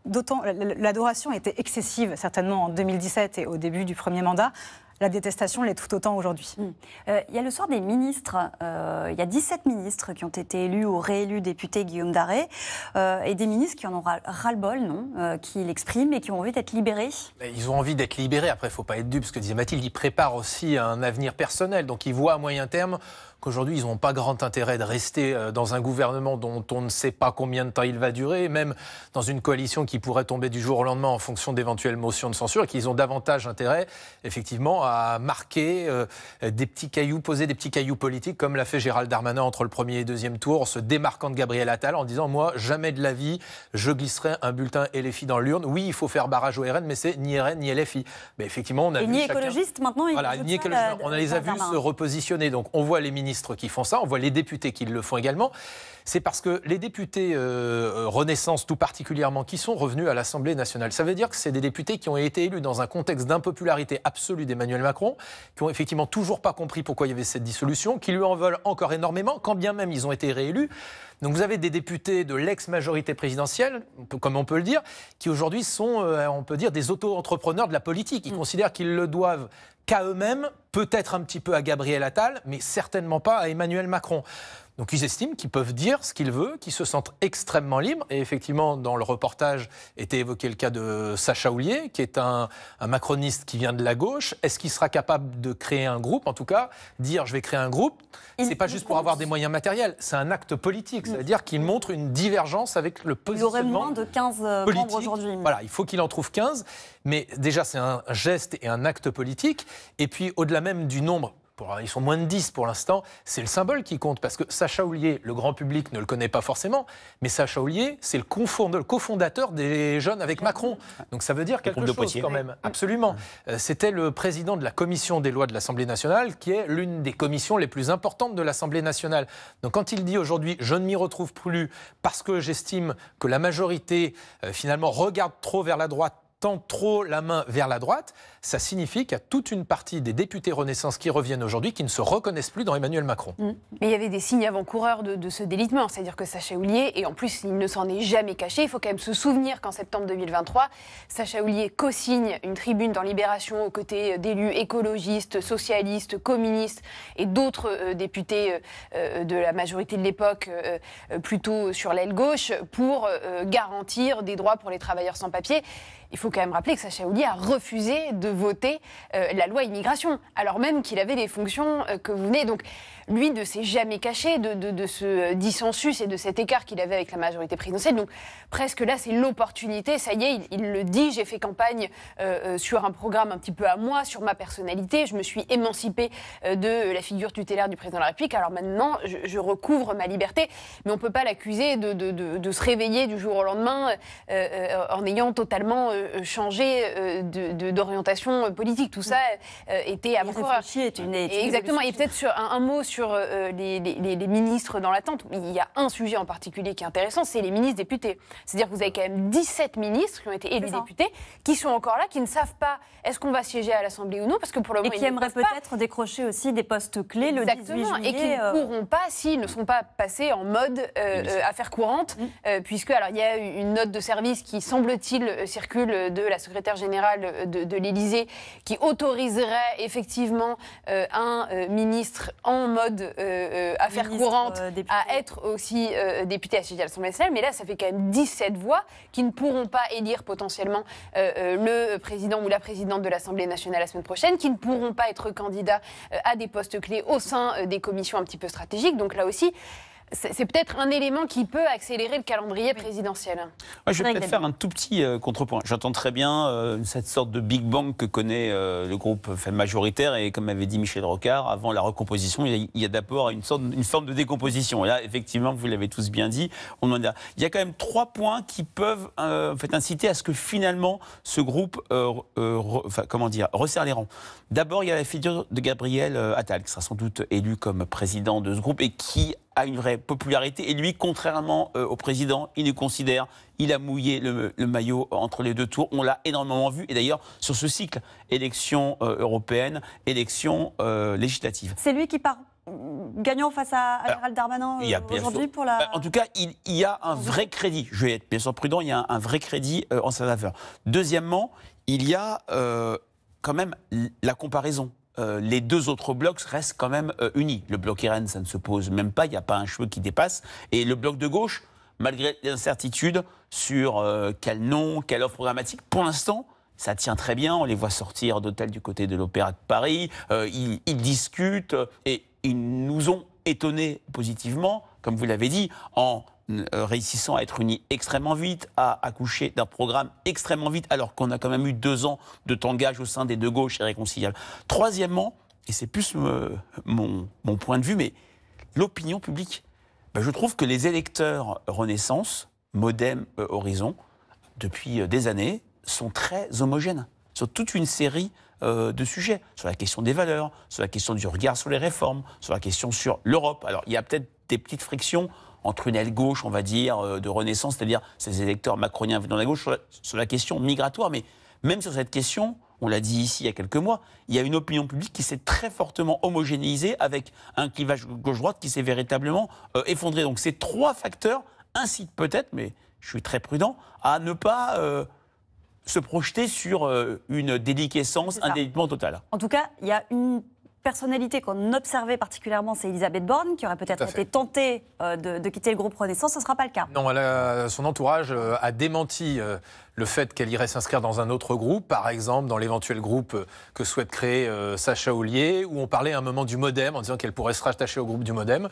d'autant l'adoration était excessive certainement en 2017 et au début du premier mandat. La détestation l'est tout autant aujourd'hui. Mm. Euh, il y a le soir des ministres. Euh, il y a 17 ministres qui ont été élus ou réélus députés Guillaume Daré euh, et des ministres qui en ont ras-le-bol, non Qui l'expriment et qui ont envie d'être libérés. Ils ont envie d'être libérés. Après, il ne faut pas être dupe. parce que disait Mathilde, ils préparent aussi un avenir personnel. Donc, ils voient à moyen terme qu'aujourd'hui, ils n'ont pas grand intérêt de rester euh, dans un gouvernement dont on ne sait pas combien de temps il va durer, même dans une coalition qui pourrait tomber du jour au lendemain en fonction d'éventuelles motions de censure, et qu'ils ont davantage intérêt, effectivement, à marquer euh, des petits cailloux, poser des petits cailloux politiques, comme l'a fait Gérald Darmanin entre le premier et deuxième tour, en se démarquant de Gabriel Attal en disant Moi, jamais de la vie, je glisserai un bulletin LFI dans l'urne. Oui, il faut faire barrage au RN, mais c'est ni RN ni LFI. Mais effectivement, on a vu. Ni écologiste maintenant, il voilà, ni écologiste. Euh, on les a vus se repositionner. Donc, on voit les ministres qui font ça, on voit les députés qui le font également. C'est parce que les députés euh, euh, Renaissance tout particulièrement qui sont revenus à l'Assemblée nationale, ça veut dire que c'est des députés qui ont été élus dans un contexte d'impopularité absolue d'Emmanuel Macron, qui ont effectivement toujours pas compris pourquoi il y avait cette dissolution, qui lui en veulent encore énormément, quand bien même ils ont été réélus. Donc vous avez des députés de l'ex-majorité présidentielle, comme on peut le dire, qui aujourd'hui sont, euh, on peut dire, des auto-entrepreneurs de la politique. Ils mm. considèrent qu'ils le doivent qu'à eux-mêmes, peut-être un petit peu à Gabriel Attal, mais certainement pas à Emmanuel Macron. Donc ils estiment qu'ils peuvent dire ce qu'ils veulent, qu'ils se sentent extrêmement libres. Et effectivement, dans le reportage était évoqué le cas de Sacha Oulier, qui est un, macroniste qui vient de la gauche. Est-ce qu'il sera capable de créer un groupe En tout cas, dire je vais créer un groupe, c'est pas juste pour avoir des moyens matériels, c'est un acte politique. Mm. C'est-à-dire qu'il montre une divergence avec le positionnement. Il aurait moins de 15 membres aujourd'hui. Voilà, il faut qu'il en trouve 15. Mais déjà, c'est un geste et un acte politique. Et puis, au-delà même du nombre ils sont moins de 10 pour l'instant, c'est le symbole qui compte. Parce que Sacha Oulier, le grand public ne le connaît pas forcément, mais Sacha c'est le cofondateur des Jeunes avec Macron. Donc ça veut dire quelque chose quand même. Absolument. Euh, c'était le président de la commission des lois de l'Assemblée nationale, qui est l'une des commissions les plus importantes de l'Assemblée nationale. Donc quand il dit aujourd'hui je ne m'y retrouve plus parce que j'estime que la majorité euh, finalement regarde trop vers la droite tend trop la main vers la droite, ça signifie qu'il y a toute une partie des députés Renaissance qui reviennent aujourd'hui qui ne se reconnaissent plus dans Emmanuel Macron. Mm. Mais il y avait des signes avant-coureurs de, ce délitement, c'est-à-dire que Sacha Houlier, et en plus il ne s'en est jamais caché, il faut quand même se souvenir qu'en septembre 2023, Sacha Houlier co-signe une tribune dans Libération aux côtés d'élus écologistes, socialistes, communistes et d'autres euh, députés euh, euh, de la majorité de l'époque, plutôt sur l'aile gauche, pour garantir des droits pour les travailleurs sans papier il faut quand même rappeler que Sacha a refusé de voter euh, la loi immigration, alors même qu'il avait les fonctions euh, que vous venez. Donc, lui, ne s'est jamais caché de, ce dissensus et de cet écart qu'il avait avec la majorité présidentielle. Donc, presque là, c'est l'opportunité. Ça y est, il, le dit, j'ai fait campagne euh, euh, sur un programme un petit peu à moi, sur ma personnalité. Je me suis émancipée euh, de la figure tutélaire du président de la République. Alors maintenant, je, recouvre ma liberté. Mais on ne peut pas l'accuser de, se réveiller du jour au lendemain en ayant totalement changé d'orientation politique. Tout ça était à avant-coureur. Exactement. Et peut-être un mot sur sur euh, les, ministres dans l'attente. Il y a un sujet en particulier qui est intéressant, c'est les ministres députés. C'est-à-dire que vous avez quand même 17 ministres qui ont été élus députés, qui sont encore là, qui ne savent pas est-ce qu'on va siéger à l'Assemblée ou non, parce que pour le moment, et qui aimeraient peut-être décrocher aussi des postes clés le 18 Et qui ne euh. pourront pas s'ils ne sont pas passés en mode euh, affaire courante, courante mm. puisque alors il y a une note de service qui semble-t-il circule de la secrétaire générale de, de l'Élysée qui autoriserait effectivement un ministre en mode – À euh, euh courante euh, à être aussi euh, député à l'Assemblée nationale. Mais là, ça fait quand même 17 voix qui ne pourront pas élire potentiellement le président ou la présidente de l'Assemblée nationale la semaine prochaine, qui ne pourront pas être candidats à des postes clés au sein des commissions un petit peu stratégiques. Donc là aussi, c'est peut-être un élément qui peut accélérer le calendrier présidentiel. je vais peut-être faire un tout petit euh, contrepoint. J'entends très bien euh, cette sorte de Big Bang que connaît euh, le groupe majoritaire. Et comme avait dit Michel Rocard, avant la recomposition, il y a, d'abord une, sorte, une forme de décomposition. Et là, effectivement, vous l'avez tous bien dit, on en là. Il y a quand même trois points qui peuvent en fait, inciter à ce que finalement ce groupe enfin, comment dire, resserre les rangs. D'abord, il y a la figure de Gabriel Attal, qui sera sans doute élu comme président de ce groupe et qui a une vraie popularité. Et lui, contrairement euh, au président, il nous considère, il a mouillé le, maillot entre les deux tours. On l'a énormément vu. Et d'ailleurs, sur ce cycle, élection euh, européenne, élection euh, législative. C'est lui qui part mm, gagnant face à Gérald Darmanin aujourd'hui pour la. Bah, en tout cas, il, y a un vrai crédit. Je vais être bien sûr prudent. Il y a un vrai crédit en sa faveur. Deuxièmement, il y a quand même la comparaison euh, les deux autres blocs restent quand même euh, unis. Le bloc Irène, ça ne se pose même pas, il n'y a pas un cheveu qui dépasse. Et le bloc de gauche, malgré l'incertitude sur euh, quel nom, quelle offre programmatique, pour l'instant, ça tient très bien. On les voit sortir d'hôtel du côté de l'Opéra de Paris, ils, ils discutent et ils nous ont étonnés positivement, comme vous l'avez dit, en euh, réussissant à être unis extrêmement vite, à accoucher d'un programme extrêmement vite, alors qu'on a quand même eu deux ans de tangage au sein des deux gauches irréconciliables. Troisièmement, et c'est plus mon, point de vue, mais l'opinion publique. Ben, je trouve que les électeurs Renaissance, Modem, euh, Horizon, depuis euh, des années, sont très homogènes sur toute une série de sujets, sur la question des valeurs, sur la question du regard sur les réformes, sur la question sur l'Europe. Alors, il y a peut-être des petites frictions entre une aile gauche, on va dire, euh, de renaissance, c'est-à-dire ces électeurs macroniens venant de la gauche, sur la, question migratoire. Mais même sur cette question, on l'a dit ici il y a quelques mois, il y a une opinion publique qui s'est très fortement homogénéisée avec un clivage gauche-droite qui s'est véritablement euh, effondré. Donc ces trois facteurs incitent peut-être, mais je suis très prudent, à ne pas euh, se projeter sur une déliquescence, un délitement total. En tout cas, il y a une personnalité qu'on observait particulièrement, c'est Elisabeth Borne, qui aurait peut-être été tentée euh, de, quitter le groupe Renaissance. Ce ne sera pas le cas. Non, son entourage euh, a démenti euh, le fait qu'elle irait s'inscrire dans un autre groupe, par exemple dans l'éventuel groupe que souhaite créer Sacha Ollier, où on parlait à un moment du Modem en disant qu'elle pourrait se rattacher au groupe du Modem.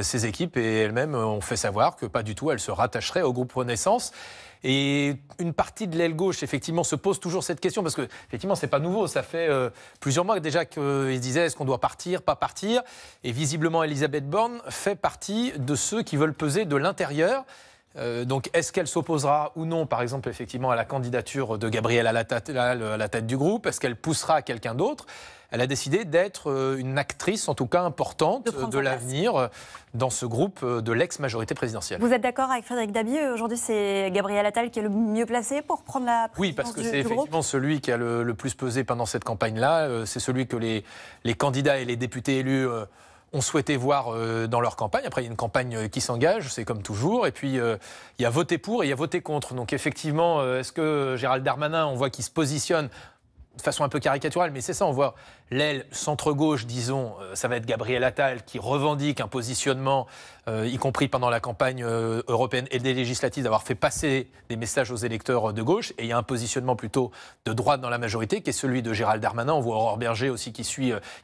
ses équipes et elle-même ont fait savoir que pas du tout, elle se rattacherait au groupe Renaissance. Et une partie de l'aile gauche, effectivement, se pose toujours cette question, parce que, effectivement, n'est pas nouveau. Ça fait euh, plusieurs mois déjà qu'ils se disaient est-ce qu'on doit partir, pas partir. Et visiblement, Elisabeth Borne fait partie de ceux qui veulent peser de l'intérieur. Euh, donc, est-ce qu'elle s'opposera ou non, par exemple, effectivement, à la candidature de Gabriel à à la tête du groupe Est-ce qu'elle poussera quelqu'un d'autre elle a décidé d'être euh, une actrice, en tout cas importante, de, l'avenir euh, dans ce groupe euh, de l'ex-majorité présidentielle. Vous êtes d'accord avec Frédéric Dabier Aujourd'hui, c'est Gabriel Attal qui est le mieux placé pour prendre la présidence Oui, parce que c'est effectivement celui qui a le, plus pesé pendant cette campagne-là. C'est celui que les, les, candidats et les députés élus ont souhaité voir dans leur campagne. Après, il y a une campagne qui s'engage, c'est comme toujours. Et puis, il y a voté pour et il y a voté contre. Donc, effectivement, est-ce que Gérald Darmanin, on voit qu'il se positionne de façon un peu caricaturale, mais c'est ça, on voit l'aile centre-gauche, disons, euh, ça va être Gabriel Attal qui revendique un positionnement, euh, y compris pendant la campagne euh, européenne et des législatives, d'avoir fait passer des messages aux électeurs de gauche, et il y a un positionnement plutôt de droite dans la majorité, qui est celui de Gérald Darmanin, on voit Aurore Berger aussi qui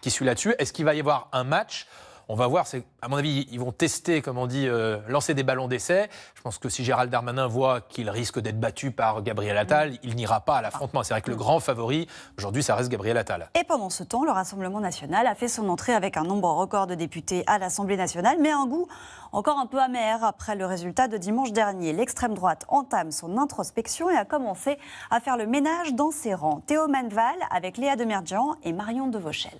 qui suit là-dessus. Est-ce qu'il va y avoir un match on va voir, c'est, à mon avis, ils vont tester, comme on dit, euh, lancer des ballons d'essai. Je pense que si Gérald Darmanin voit qu'il risque d'être battu par Gabriel Attal, il n'ira pas à l'affrontement. C'est vrai que le grand favori, aujourd'hui, ça reste Gabriel Attal. Et pendant ce temps, le Rassemblement national a fait son entrée avec un nombre record de députés à l'Assemblée nationale, mais un goût encore un peu amer après le résultat de dimanche dernier. L'extrême droite entame son introspection et a commencé à faire le ménage dans ses rangs. Théo Manval avec Léa Demerdian et Marion De Devauchel.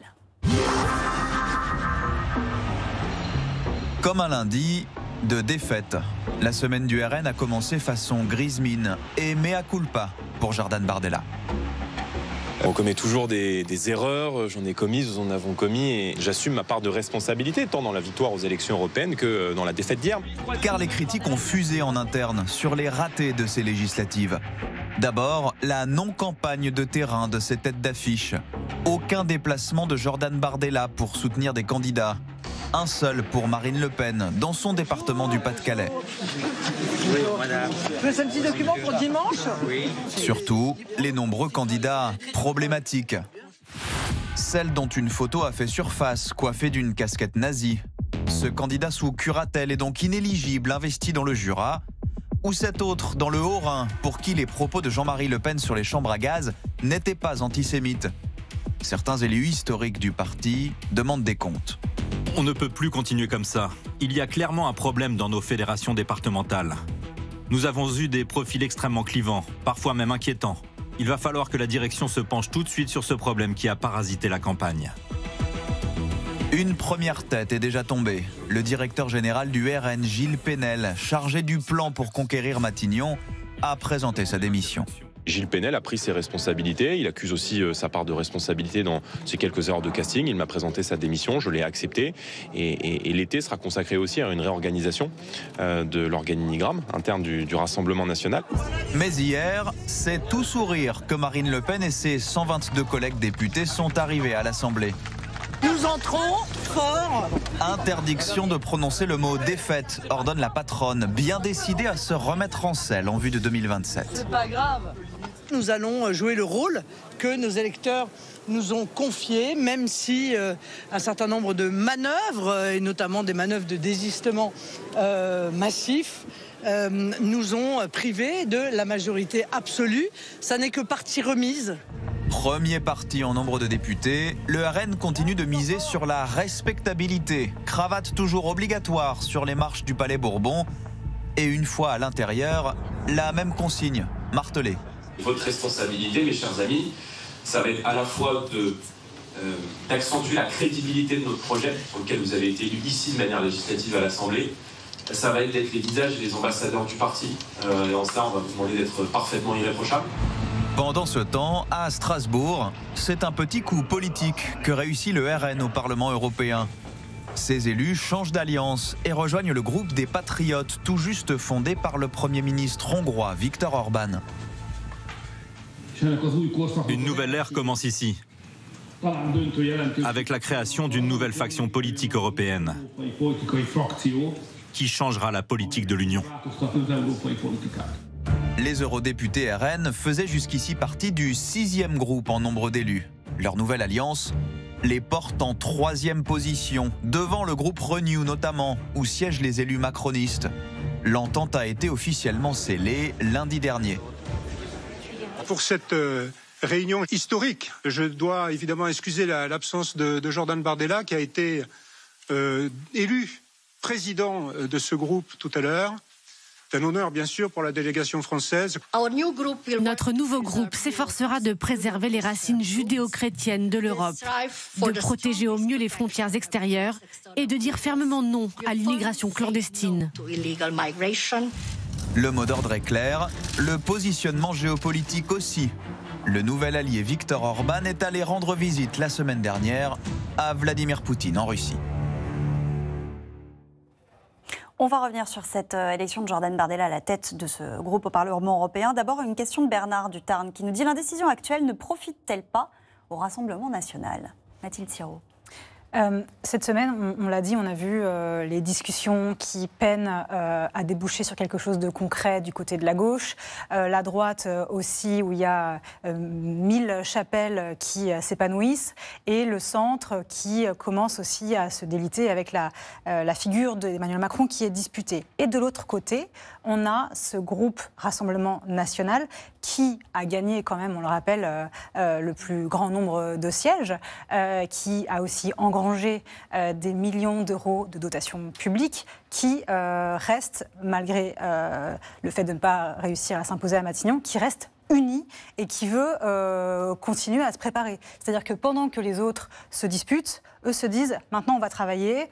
Comme un lundi de défaite, la semaine du RN a commencé façon grise mine et mea culpa pour Jordan Bardella. On commet toujours des, erreurs, j'en ai commis, nous en avons commis, et j'assume ma part de responsabilité, tant dans la victoire aux élections européennes que dans la défaite d'hier. Car les critiques ont fusé en interne sur les ratés de ces législatives. D'abord, la non-campagne de terrain de ces têtes d'affiche. Aucun déplacement de Jordan Bardella pour soutenir des candidats un seul pour Marine Le Pen dans son département du Pas-de-Calais. Oui, madame. document pour dimanche Surtout, les nombreux candidats problématiques. Celle dont une photo a fait surface, coiffée d'une casquette nazie. Ce candidat sous curatelle est donc inéligible, investi dans le Jura. Ou cet autre dans le Haut-Rhin, pour qui les propos de Jean-Marie Le Pen sur les chambres à gaz n'étaient pas antisémites. Certains élus historiques du parti demandent des comptes. On ne peut plus continuer comme ça. Il y a clairement un problème dans nos fédérations départementales. Nous avons eu des profils extrêmement clivants, parfois même inquiétants. Il va falloir que la direction se penche tout de suite sur ce problème qui a parasité la campagne. Une première tête est déjà tombée. Le directeur général du RN, Gilles Pénel, chargé du plan pour conquérir Matignon, a présenté sa démission. Gilles Pénel a pris ses responsabilités. Il accuse aussi euh, sa part de responsabilité dans ces quelques heures de casting. Il m'a présenté sa démission, je l'ai acceptée. Et, l'été sera consacré aussi à une réorganisation euh, de l'organigramme interne du, du Rassemblement national. Mais hier, c'est tout sourire que Marine Le Pen et ses 122 collègues députés sont arrivés à l'Assemblée. Nous entrons fort. Interdiction de prononcer le mot défaite, ordonne la patronne, bien décidée à se remettre en selle en vue de 2027. C'est pas grave. Nous allons jouer le rôle que nos électeurs nous ont confié, même si euh, un certain nombre de manœuvres, et notamment des manœuvres de désistement euh, massif, euh, nous ont privé de la majorité absolue. Ça n'est que partie remise. Premier parti en nombre de députés, le RN continue de miser sur la respectabilité. Cravate toujours obligatoire sur les marches du Palais Bourbon. Et une fois à l'intérieur, la même consigne, martelée. Votre responsabilité, mes chers amis, ça va être à la fois euh, d'accentuer la crédibilité de notre projet, pour lequel vous avez été élus ici de manière législative à l'Assemblée, ça va être d'être les visages et les ambassadeurs du parti. Euh, et en cela, on va vous demander d'être parfaitement irréprochable. Pendant ce temps, à Strasbourg, c'est un petit coup politique que réussit le RN au Parlement européen. Ces élus changent d'alliance et rejoignent le groupe des Patriotes, tout juste fondé par le Premier ministre hongrois Viktor Orban. Une nouvelle ère commence ici, avec la création d'une nouvelle faction politique européenne qui changera la politique de l'Union. Les eurodéputés RN faisaient jusqu'ici partie du sixième groupe en nombre d'élus. Leur nouvelle alliance les porte en troisième position, devant le groupe Renew notamment, où siègent les élus macronistes. L'entente a été officiellement scellée lundi dernier pour cette euh, réunion historique. Je dois évidemment excuser l'absence de, Jordan Bardella, qui a été euh, élu président de ce groupe tout à l'heure. C'est un honneur, bien sûr, pour la délégation française. Notre nouveau groupe s'efforcera de préserver les racines judéo-chrétiennes de l'Europe, de protéger au mieux les frontières extérieures et de dire fermement non à l'immigration clandestine. Le mot d'ordre est clair, le positionnement géopolitique aussi. Le nouvel allié Viktor Orban est allé rendre visite la semaine dernière à Vladimir Poutine en Russie. On va revenir sur cette euh, élection de Jordan Bardella à la tête de ce groupe au Parlement européen. D'abord, une question de Bernard Dutarn qui nous dit l'indécision actuelle ne profite-t-elle pas au Rassemblement national Mathilde Sirot. Euh, cette semaine, on, l'a dit, on a vu euh, les discussions qui peinent euh, à déboucher sur quelque chose de concret du côté de la gauche. la droite aussi, où il y a mille chapelles qui s'épanouissent. Et le centre qui commence aussi à se déliter avec la, la figure d'Emmanuel Macron qui est disputée. Et de l'autre côté, on a ce groupe Rassemblement national qui a gagné quand même, on le rappelle, le plus grand nombre de sièges, qui a aussi en grand euh, des millions d'euros de dotations publiques qui euh, restent, malgré euh, le fait de ne pas réussir à s'imposer à Matignon, qui restent unis et qui veut continuer à se préparer. C'est-à-dire que pendant que les autres se disputent, eux se disent maintenant on va travailler,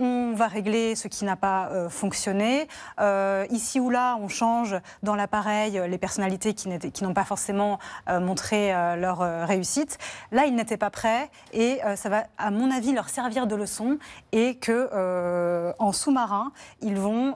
on va régler ce qui n'a pas euh, fonctionné. Euh, ici ou là, on change dans l'appareil euh, les personnalités qui n'ont pas forcément montré leur réussite. Là, ils n'étaient pas prêts et ça va, à mon avis, leur servir de leçon et que en sous-marin, ils vont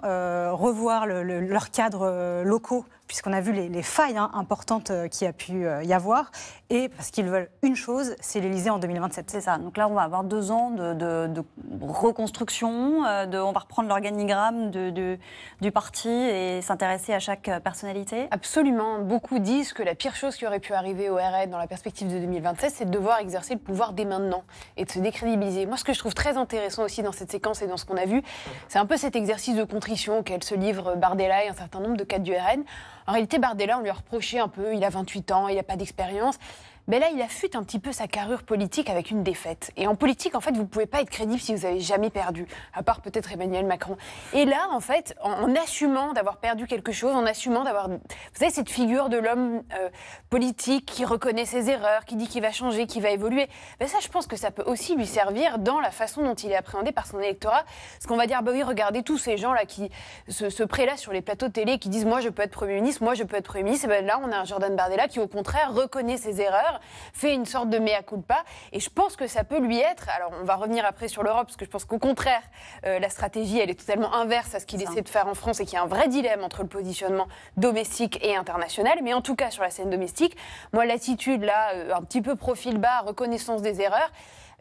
revoir leurs cadres locaux puisqu'on a vu les, failles hein, importantes importantes euh, qui a pu euh, y avoir, et parce qu'ils veulent une chose, c'est l'Elysée en 2027. C'est ça. Donc là, on va avoir deux ans de, reconstruction, euh, de, on va reprendre l'organigramme de, du parti et s'intéresser à chaque personnalité. Absolument. Beaucoup disent que la pire chose qui aurait pu arriver au RN dans la perspective de 2027, c'est de devoir exercer le pouvoir dès maintenant et de se décrédibiliser. Moi, ce que je trouve très intéressant aussi dans cette séquence et dans ce qu'on a vu, c'est un peu cet exercice de contrition auquel se livrent Bardella et un certain nombre de cadres du RN en réalité, Bardella, on lui a reproché un peu, il a 28 ans, il n'a pas d'expérience. Mais ben là, il affûte un petit peu sa carrure politique avec une défaite. Et en politique, en fait, vous ne pouvez pas être crédible si vous avez jamais perdu, à part peut-être Emmanuel Macron. Et là, en fait, en, assumant d'avoir perdu quelque chose, en assumant d'avoir... Vous savez, cette figure de l'homme euh, politique qui reconnaît ses erreurs, qui dit qu'il va changer, qui va évoluer, ben ça, je pense que ça peut aussi lui servir dans la façon dont il est appréhendé par son électorat. Parce qu'on va dire, bah oui, regardez tous ces gens-là qui se, se prélassent sur les plateaux de télé, qui disent, moi, je peux être Premier ministre, moi, je peux être Premier ministre. Et eh ben là, on a un Jordan Bardella qui, au contraire, reconnaît ses erreurs fait une sorte de mea culpa. Et je pense que ça peut lui être. Alors, on va revenir après sur l'Europe, parce que je pense qu'au contraire, euh, la stratégie, elle est totalement inverse à ce qu'il essaie de faire en France et qu'il y a un vrai dilemme entre le positionnement domestique et international. Mais en tout cas, sur la scène domestique, moi, l'attitude, là, euh, un petit peu profil bas, reconnaissance des erreurs,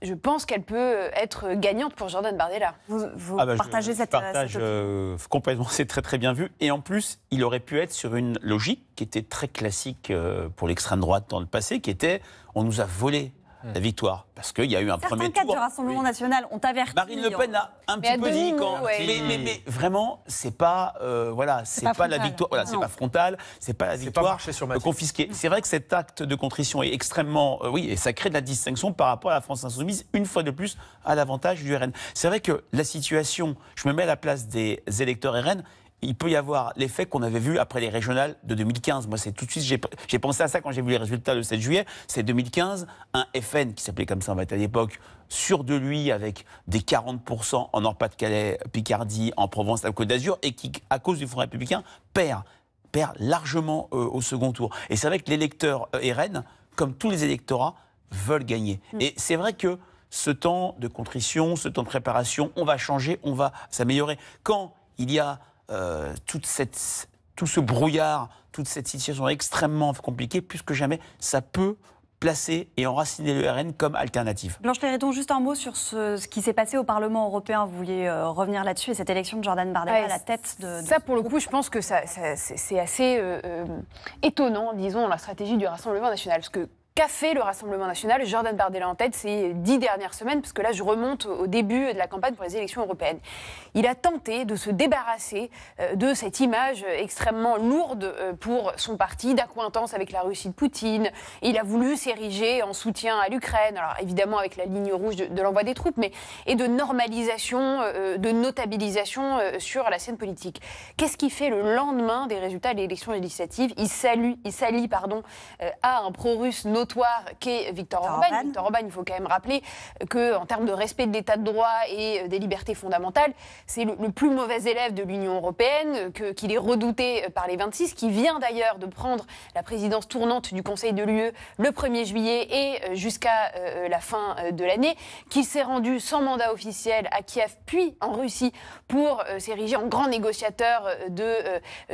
je pense qu'elle peut euh, être gagnante pour Jordan Bardella. Vous, ah bah, partagez cette, je euh, partage euh, complètement, [laughs] c'est très très bien vu. Et en plus, il aurait pu être sur une logique qui était très classique pour l'extrême droite dans le passé, qui était on nous a volé la victoire. Parce qu'il y a eu un premier tour. du Rassemblement national on t'avertit. Marine Le Pen a un petit peu dit quand. Mais, vraiment, c'est pas, euh, voilà, c'est pas, la victoire. Voilà, c'est pas frontal, c'est pas la victoire pas sur confisquée. C'est vrai que cet acte de contrition est extrêmement, euh, oui, et ça crée de la distinction par rapport à la France insoumise, une fois de plus, à l'avantage du RN. C'est vrai que la situation, je me mets à la place des électeurs RN, il peut y avoir l'effet qu'on avait vu après les régionales de 2015. Moi, c'est tout de suite, j'ai pensé à ça quand j'ai vu les résultats le 7 juillet. C'est 2015, un FN qui s'appelait comme ça, on va être à l'époque, sûr de lui avec des 40% en Nord-Pas-de-Calais, Picardie, en Provence, la Côte d'Azur, et qui, à cause du Front républicain, perd, perd largement euh, au second tour. Et c'est vrai que l'électeur euh, RN, comme tous les électorats, veulent gagner. Mm. Et c'est vrai que ce temps de contrition, ce temps de préparation, on va changer, on va s'améliorer. Quand il y a euh, toute cette, tout ce brouillard, toute cette situation extrêmement compliquée, plus que jamais, ça peut placer et enraciner le RN comme alternative. Blanche Péridon, juste un mot sur ce, qui s'est passé au Parlement européen. Vous vouliez euh, revenir là-dessus et cette élection de Jordan Bardella à la tête de, Ça, pour le coup, je pense que ça, c'est assez euh, étonnant, disons, la stratégie du Rassemblement national. Parce que Qu'a fait le Rassemblement national Jordan Bardella en tête ces dix dernières semaines, parce que là je remonte au début de la campagne pour les élections européennes. Il a tenté de se débarrasser euh, de cette image extrêmement lourde euh, pour son parti d'accointance avec la Russie de Poutine. Il a voulu s'ériger en soutien à l'Ukraine, alors évidemment avec la ligne rouge de, l'envoi des troupes, mais et de normalisation, euh, de notabilisation sur la scène politique. Qu'est-ce qu'il fait le lendemain des résultats de l'élection législative Il s'allie il pardon, à un pro-russe notoire qu'est Victor, Orban. Victor Orban, il faut quand même rappeler qu'en termes de respect de l'état de droit et euh, des libertés fondamentales, c'est le, plus mauvais élève de l'Union européenne, qu'il est redouté euh, par les 26, qui vient d'ailleurs de prendre la présidence tournante du Conseil de l'UE le 1er juillet et euh, jusqu'à la fin de l'année, qu'il s'est rendu sans mandat officiel à Kiev puis en Russie pour s'ériger en grand négociateur de,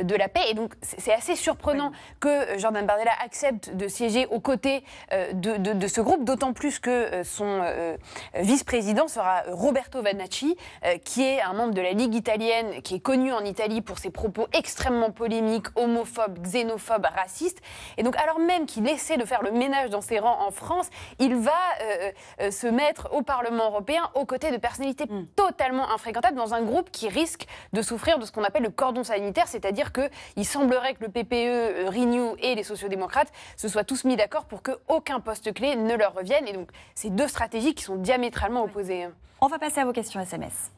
de la paix. Et donc c'est assez surprenant que Jordan Bardella accepte de siéger aux côtés euh, de, ce groupe, d'autant plus que euh, son euh, vice-président sera Roberto Vannacci, qui est un membre de la Ligue italienne, qui est connu en Italie pour ses propos extrêmement polémiques, homophobes, xénophobes, racistes. Et donc, alors même qu'il essaie de faire le ménage dans ses rangs en France, il va se mettre au Parlement européen aux côtés de personnalités hmm. totalement infréquentables dans un groupe qui risque de souffrir de ce qu'on appelle le cordon sanitaire, c'est-à-dire qu'il semblerait que le PPE, Renew et les sociodémocrates se soient tous mis d'accord pour que qu'aucun poste clé ne leur revienne. Et donc, c'est deux stratégies qui sont diamétralement opposées. Hein. On va passer à vos questions SMS.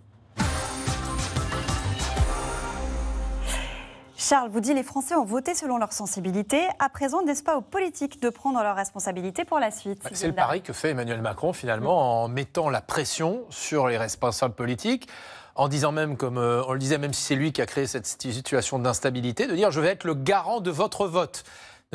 Charles vous dit les Français ont voté selon leur sensibilité. À présent, n'est-ce pas aux politiques de prendre leurs responsabilités pour la suite bah, C'est le pari que fait Emmanuel Macron finalement en mettant la pression sur les responsables politiques en disant même, comme euh, on le disait, même si c'est lui qui a créé cette situation d'instabilité, de dire je vais être le garant de votre vote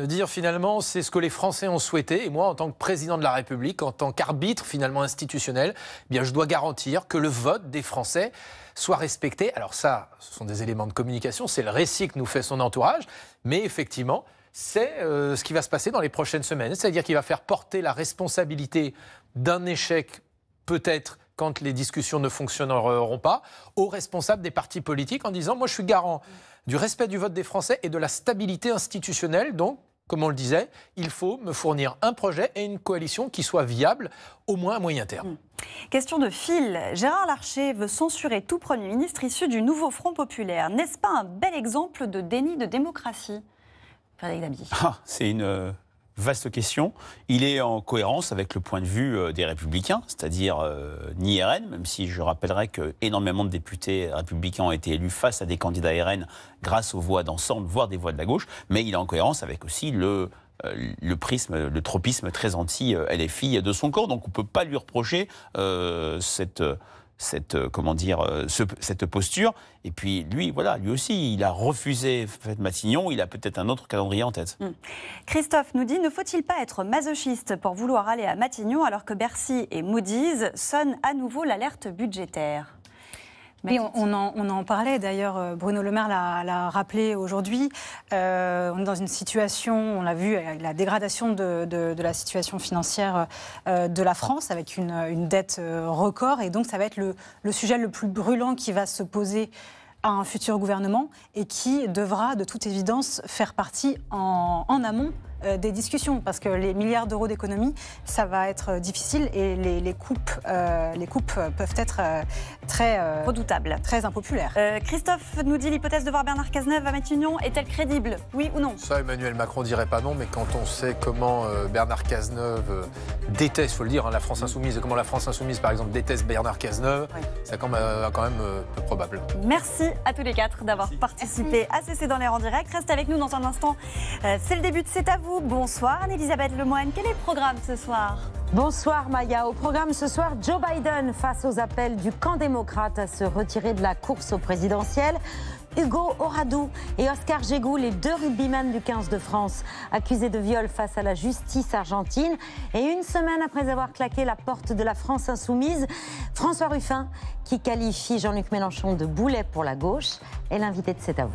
dire finalement c'est ce que les Français ont souhaité. Et moi, en tant que président de la République, en tant qu'arbitre finalement institutionnel, eh bien, je dois garantir que le vote des Français soit respecté. Alors ça, ce sont des éléments de communication, c'est le récit que nous fait son entourage. Mais effectivement, c'est euh, ce qui va se passer dans les prochaines semaines. C'est-à-dire qu'il va faire porter la responsabilité d'un échec peut-être quand les discussions ne fonctionneront pas, aux responsables des partis politiques en disant, moi je suis garant du respect du vote des Français et de la stabilité institutionnelle. Donc, comme on le disait, il faut me fournir un projet et une coalition qui soit viable, au moins à moyen terme. Mm. Question de fil. Gérard Larcher veut censurer tout Premier ministre issu du nouveau Front populaire. N'est-ce pas un bel exemple de déni de démocratie ah, c'est une euh, Vaste question. Il est en cohérence avec le point de vue euh, des républicains, c'est-à-dire euh, ni RN, même si je rappellerai que énormément de députés républicains ont été élus face à des candidats RN grâce aux voix d'ensemble, voire des voix de la gauche, mais il est en cohérence avec aussi le, euh, le prisme, le tropisme très anti-LFI de son corps. Donc on ne peut pas lui reprocher cette cette euh, comment dire euh, cette posture. Et puis lui, voilà, lui aussi, il a refusé Matignon. Il a peut-être un autre calendrier en tête. Hmm. Christophe nous dit ne faut-il pas être masochiste pour vouloir aller à Matignon alors que Bercy et Moody's sonnent à nouveau l'alerte budgétaire mais on, en, parlait d'ailleurs, euh, Bruno Le Maire l'a rappelé aujourd'hui. Euh, on est dans une situation, on l'a vu, euh, la dégradation de, la situation financière de la France avec une, dette record. Et donc ça va être le, sujet le plus brûlant qui va se poser à un futur gouvernement et qui devra de toute évidence faire partie en amont euh, des discussions parce que les milliards d'euros d'économie, ça va être euh, difficile et les, les coupes, euh, les coupes peuvent être très redoutables, très impopulaires. Christophe nous dit l'hypothèse de voir Bernard Cazeneuve à Matignon est-elle crédible Oui ou non Ça, Emmanuel Macron dirait pas non, mais quand on sait comment Bernard Cazeneuve déteste, faut le dire, hein, la France insoumise et comment la France insoumise, par exemple, déteste Bernard Cazeneuve, ça quand même, quand même peu probable. Merci à tous les quatre d'avoir participé à CC dans l'air en direct. Reste avec nous dans un instant. C'est le début de C'est à Bonsoir Elisabeth Lemoine. Quel est le programme ce soir Bonsoir Maya. Au programme ce soir, Joe Biden face aux appels du camp démocrate à se retirer de la course au présidentiel. Hugo Oradou et Oscar Jégou, les deux rugbymen du 15 de France, accusés de viol face à la justice argentine. Et une semaine après avoir claqué la porte de la France insoumise, François Ruffin, qui qualifie Jean-Luc Mélenchon de boulet pour la gauche, est l'invité de cet à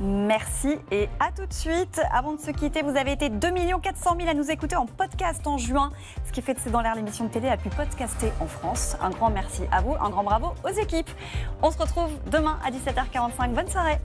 Merci et à tout de suite. Avant de se quitter, vous avez été 2 400 000 à nous écouter en podcast en juin, ce qui fait que c'est dans l'air l'émission de télé a pu podcaster en France. Un grand merci à vous, un grand bravo aux équipes. On se retrouve demain à 17h45. Bonne soirée.